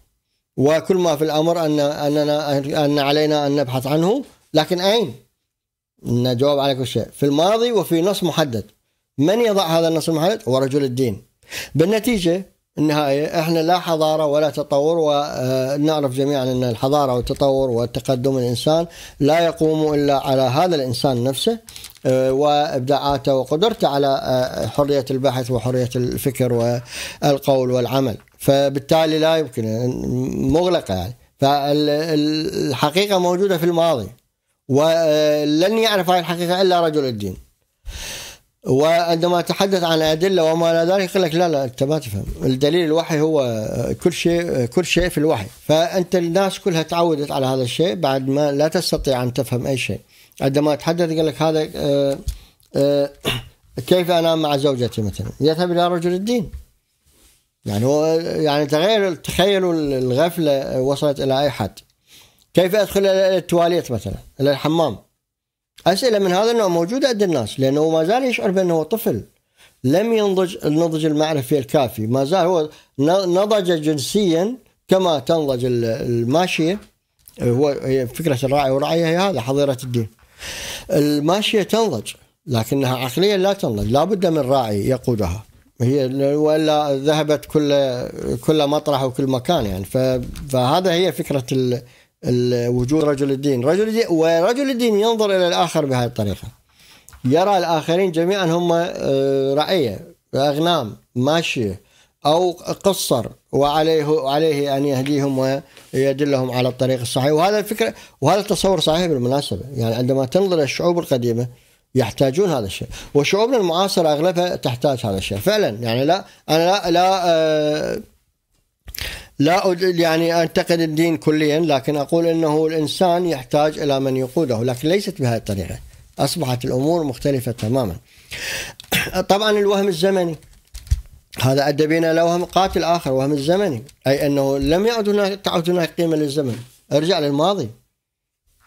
وكل ما في الأمر أن أننا أن علينا أن نبحث عنه لكن أين؟ أن جواب على كل شيء في الماضي وفي نص محدد من يضع هذا النص المحدد؟ هو رجل الدين بالنتيجة النهاية احنا لا حضارة ولا تطور ونعرف آه، جميعا أن الحضارة والتطور والتقدم الإنسان لا يقوم إلا على هذا الإنسان نفسه آه، وإبداعاته وقدرته على آه، حرية البحث وحرية الفكر والقول والعمل فبالتالي لا يمكن مغلقة يعني فالحقيقة موجودة في الماضي ولن يعرف هذه الحقيقة إلا رجل الدين وعندما تحدث عن ادله وما الى ذلك يقول لك لا لا انت ما تفهم الدليل الوحي هو كل شيء كل شيء في الوحي فانت الناس كلها تعودت على هذا الشيء بعد ما لا تستطيع ان تفهم اي شيء عندما تحدث يقول لك هذا آه، آه، كيف انام مع زوجتي مثلا يذهب الى رجل الدين يعني هو يعني تغير تخيلوا الغفله وصلت الى اي حد كيف ادخل الى التواليت مثلا الى الحمام أسئلة من هذا النوع موجودة عند الناس لأنه ما زال يشعر بأنه طفل لم ينضج النضج المعرفي الكافي ما زال هو نضج جنسيا كما تنضج الماشية هو فكرة الراعي والرعية هي هذا حظيرة الدين الماشية تنضج لكنها عقليا لا تنضج لا بد من راعي يقودها هي ولا ذهبت كل كل مطرح وكل مكان يعني فهذا هي فكرة وجود رجل الدين رجل الدين ورجل الدين ينظر إلى الآخر بهذه الطريقة يرى الآخرين جميعا هم آه، رعية أغنام ماشية أو قصر وعليه عليه أن يهديهم ويدلهم على الطريق الصحيح وهذا الفكرة وهذا التصور صحيح بالمناسبة يعني عندما تنظر إلى الشعوب القديمة يحتاجون هذا الشيء وشعوبنا المعاصرة أغلبها تحتاج هذا الشيء فعلا يعني لا أنا لا, لا آه، لا يعني انتقد الدين كليا لكن اقول انه الانسان يحتاج الى من يقوده لكن ليست بهذه الطريقه اصبحت الامور مختلفه تماما. <clears throat> طبعا الوهم الزمني هذا ادى بنا الى وهم قاتل اخر وهم الزمني اي انه لم يعد هناك تعد هناك قيمه للزمن ارجع للماضي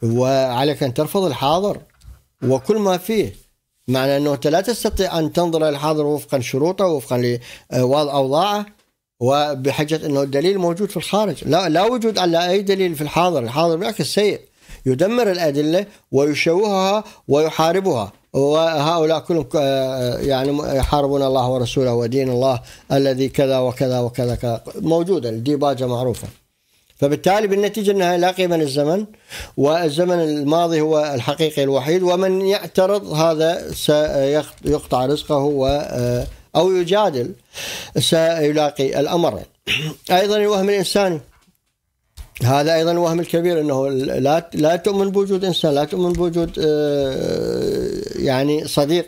وعليك ان ترفض الحاضر وكل ما فيه معنى انه انت لا تستطيع ان تنظر الى الحاضر وفقا شروطه وفقا لوضع اوضاعه وبحجة أنه الدليل موجود في الخارج لا, لا وجود على أي دليل في الحاضر الحاضر بالعكس سيء يدمر الأدلة ويشوهها ويحاربها وهؤلاء كلهم آه، آه، يعني يحاربون الله ورسوله ودين الله الذي كذا وكذا وكذا كذا موجودة الديباجة معروفة فبالتالي بالنتيجة أنها لا قيمة للزمن والزمن الماضي هو الحقيقي الوحيد ومن يعترض هذا سيقطع رزقه و آه، أو يجادل سيلاقي الأمرين أيضا الوهم الإنساني هذا ايضا الوهم الكبير انه لا لا تؤمن بوجود انسان، لا تؤمن بوجود آه، يعني صديق.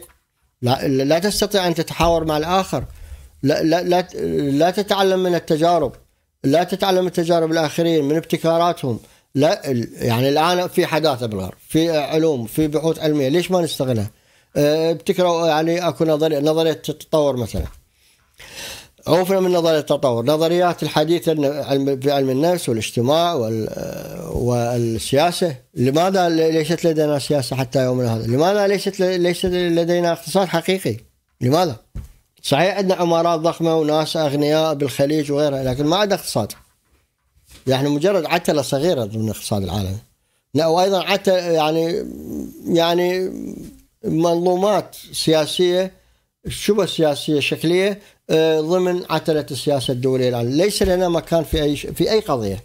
لا, لا تستطيع ان تتحاور مع الاخر. لا لا لا, لا تتعلم من التجارب. لا تتعلم تجارب الاخرين من ابتكاراتهم. لا يعني الان في حداثه بالغرب، في علوم، في بحوث علميه، ليش ما نستغلها؟ ابتكروا آه، آه، يعني اكو نظرية نظرية التطور مثلا عوفنا من نظرية التطور نظريات الحديثة في علم النفس والاجتماع وال... آه، والسياسة لماذا ليست لدينا سياسة حتى يومنا هذا لماذا ليست ليس لدينا اقتصاد حقيقي لماذا صحيح عندنا عمارات ضخمة وناس أغنياء بالخليج وغيرها لكن ما عندنا اقتصاد يعني مجرد عتلة صغيرة ضمن الاقتصاد العالمي لا وأيضا عتلة يعني يعني منظومات سياسيه شبه سياسيه شكليه آه، ضمن عتله السياسه الدوليه الان، ليس لنا مكان في اي في اي قضيه.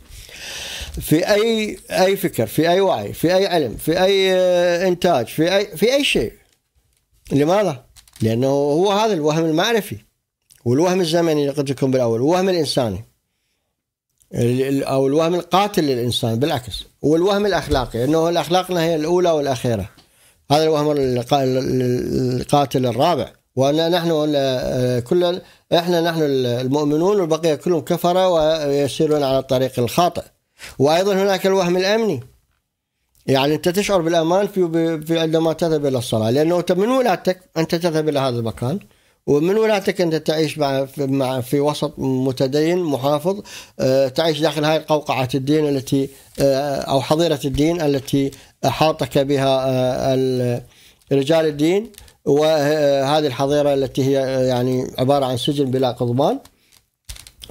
في اي اي فكر، في اي وعي، في اي علم، في اي آه، انتاج، في اي في اي شيء. لماذا؟ لانه هو هذا الوهم المعرفي والوهم الزمني اللي قلت لكم بالاول، الوهم الانساني. او الوهم القاتل للانسان بالعكس والوهم الاخلاقي انه الاخلاقنا هي الاولى والاخيره هذا الوهم القاتل الرابع وأن نحن كل احنا نحن المؤمنون والبقيه كلهم كفره ويسيرون على الطريق الخاطئ. وايضا هناك الوهم الامني. يعني انت تشعر بالامان في, في عندما تذهب الى الصلاه لانه انت من ولادتك انت تذهب الى هذا المكان ومن ولادتك انت تعيش مع في وسط متدين محافظ آه، تعيش داخل هذه القوقعه الدين التي آه، او حظيره الدين التي أحاطك بها آه، رجال الدين وهذه الحظيرة التي هي آه، يعني عبارة عن سجن بلا قضبان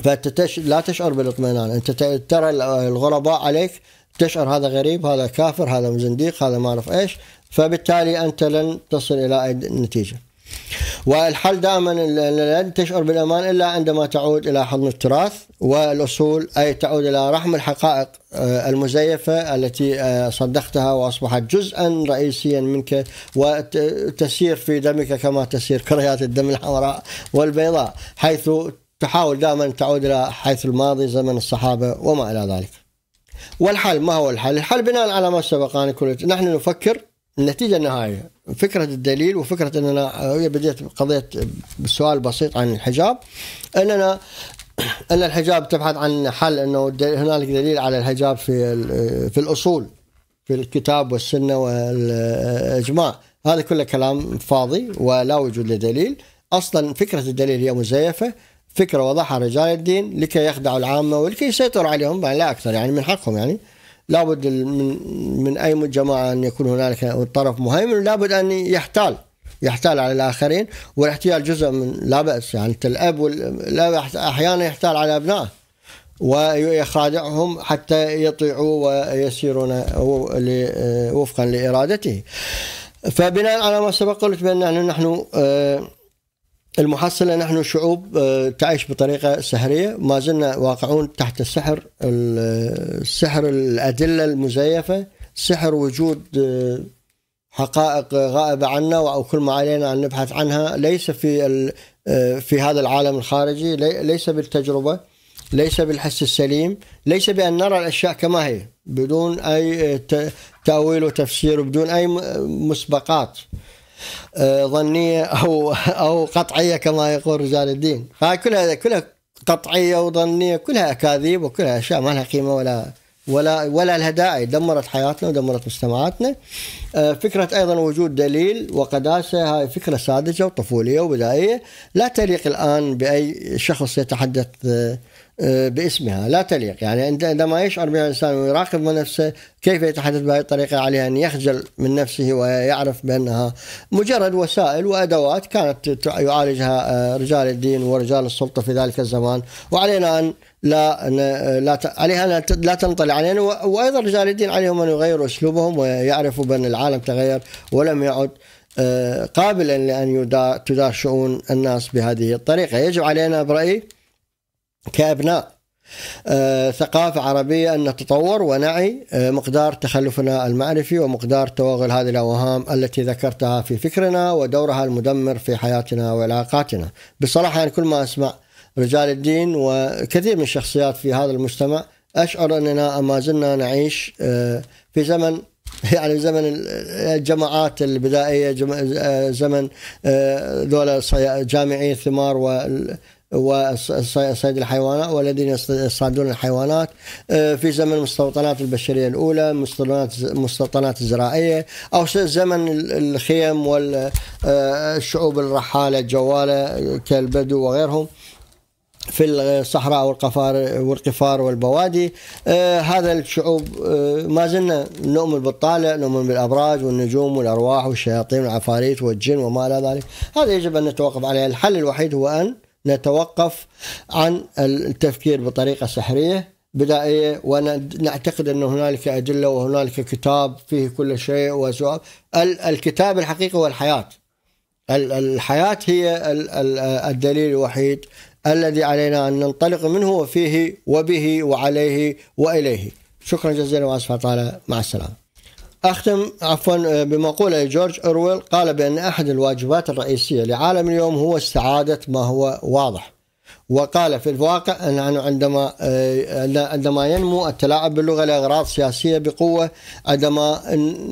فأنت لا تشعر بالاطمئنان أنت ترى الغرباء عليك تشعر هذا غريب هذا كافر هذا مزنديق هذا ما أعرف إيش فبالتالي أنت لن تصل إلى أي نتيجة والحل دائما لن تشعر بالامان الا عندما تعود الى حضن التراث والاصول اي تعود الى رحم الحقائق آه، المزيفه التي آه، صدقتها واصبحت جزءا رئيسيا منك وتسير في دمك كما تسير كريات الدم الحمراء والبيضاء حيث تحاول دائما تعود الى حيث الماضي زمن الصحابه وما الى ذلك. والحل ما هو الحل؟ الحل بناء على ما سبق نحن نفكر النتيجه النهائيه فكرة الدليل وفكرة أننا هي بديت قضية بسؤال بسيط عن الحجاب أننا أن الحجاب تبحث عن حل أنه هنالك دليل على الحجاب في في الأصول في الكتاب والسنة والإجماع هذا كله كلام فاضي ولا وجود لدليل أصلا فكرة الدليل هي مزيفة فكرة وضعها رجال الدين لكي يخدعوا العامة ولكي يسيطروا عليهم يعني لا أكثر يعني من حقهم يعني لابد من من اي جماعه ان يكون هنالك طرف مهيمن لابد ان يحتال يحتال على الاخرين والاحتيال جزء من لا باس يعني الاب والاب احيانا يحتال على ابنائه ويخادعهم حتى يطيعوا ويسيرون وفقا لارادته فبناء على ما سبق قلت بان نحن آه، المحصلة نحن شعوب آه، تعيش بطريقة سحرية ما زلنا واقعون تحت السحر السحر الأدلة المزيفة سحر وجود آه، حقائق غائبة عنا أو كل ما علينا أن نبحث عنها ليس في آه، في هذا العالم الخارجي ليس بالتجربة ليس بالحس السليم ليس بأن نرى الأشياء كما هي بدون أي تأويل وتفسير وبدون أي مسبقات آه، ظنيه او او قطعيه كما يقول رجال الدين فهاي كلها كلها قطعيه وظنيه كلها اكاذيب وكلها اشياء ما لها قيمه ولا ولا ولا لها داعي دمرت حياتنا ودمرت مجتمعاتنا آه، فكرة أيضا وجود دليل وقداسة هاي فكرة ساذجة وطفولية وبدائية لا تليق الآن بأي شخص يتحدث آه، باسمها لا تليق يعني عندما يشعر بها الإنسان ويراقب نفسه كيف يتحدث بهذه الطريقة عليه أن يخجل من نفسه ويعرف بأنها مجرد وسائل وأدوات كانت يعالجها آه، رجال الدين ورجال السلطة في ذلك الزمان وعلينا أن لا لا عليها أن لا تنطلي علينا وأيضا رجال الدين عليهم أن يغيروا أسلوبهم ويعرفوا بأن العالم تغير ولم يعد آه، قابلا لأن تدار شؤون الناس بهذه الطريقة يجب علينا برأيي كأبناء آه، ثقافة عربية أن نتطور ونعي آه، مقدار تخلفنا المعرفي ومقدار توغل هذه الأوهام التي ذكرتها في فكرنا ودورها المدمر في حياتنا وعلاقاتنا بصراحة أنا يعني كل ما أسمع رجال الدين وكثير من الشخصيات في هذا المجتمع أشعر أننا ما زلنا نعيش آه، في زمن <laughs> يعني زمن الجماعات البدائية زمن ذولا جامعي الثمار وصيد الحيوانات والذين يصطادون الحيوانات آه، في زمن مستوطنات البشرية الأولى مستوطنات مستوطنات الزراعية أو زمن الخيم والشعوب آه، الرحالة الجوالة كالبدو وغيرهم في الصحراء والقفار والقفار والبوادي آه هذا الشعوب آه ما زلنا نؤمن بالطالع نؤمن بالابراج والنجوم والارواح والشياطين والعفاريت والجن وما الى ذلك هذا يجب ان نتوقف عليه الحل الوحيد هو ان نتوقف عن التفكير بطريقة سحرية بدائية ونعتقد أن هنالك أدلة وهنالك كتاب فيه كل شيء وسؤال الكتاب الحقيقي هو الحياة الحياة هي الدليل الوحيد الذي علينا أن ننطلق منه وفيه وبه وعليه وإليه شكرا جزيلا واسف طالة مع السلامة أختم عفوا آه، بمقولة جورج أورويل قال بأن أحد الواجبات الرئيسية لعالم اليوم هو استعادة ما هو واضح وقال في الواقع أن عندما آه، عندما ينمو التلاعب باللغة لأغراض سياسية بقوة عندما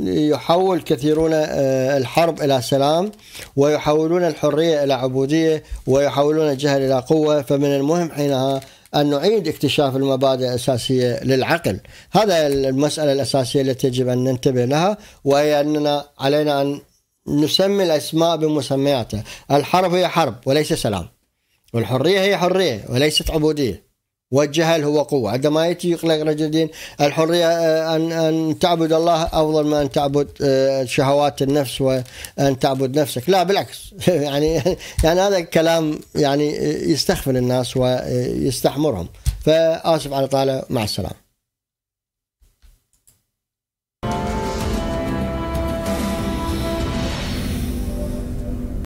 يحول كثيرون آه، الحرب إلى سلام ويحولون الحرية إلى عبودية ويحولون الجهل إلى قوة فمن المهم حينها أن نعيد اكتشاف المبادئ الأساسية للعقل هذا المسألة الأساسية التي يجب أن ننتبه لها وهي أننا علينا أن نسمي الأسماء بمسمياتها الحرب هي حرب وليس سلام والحرية هي حرية وليست عبودية والجهل هو قوة عندما يأتي يقلق رجل دين الحرية آه، أن, أن تعبد الله أفضل من أن تعبد آه، شهوات النفس وأن تعبد نفسك لا بالعكس <laughs> يعني, يعني هذا الكلام يعني يستخفل الناس ويستحمرهم فآسف على طالة مع السلامة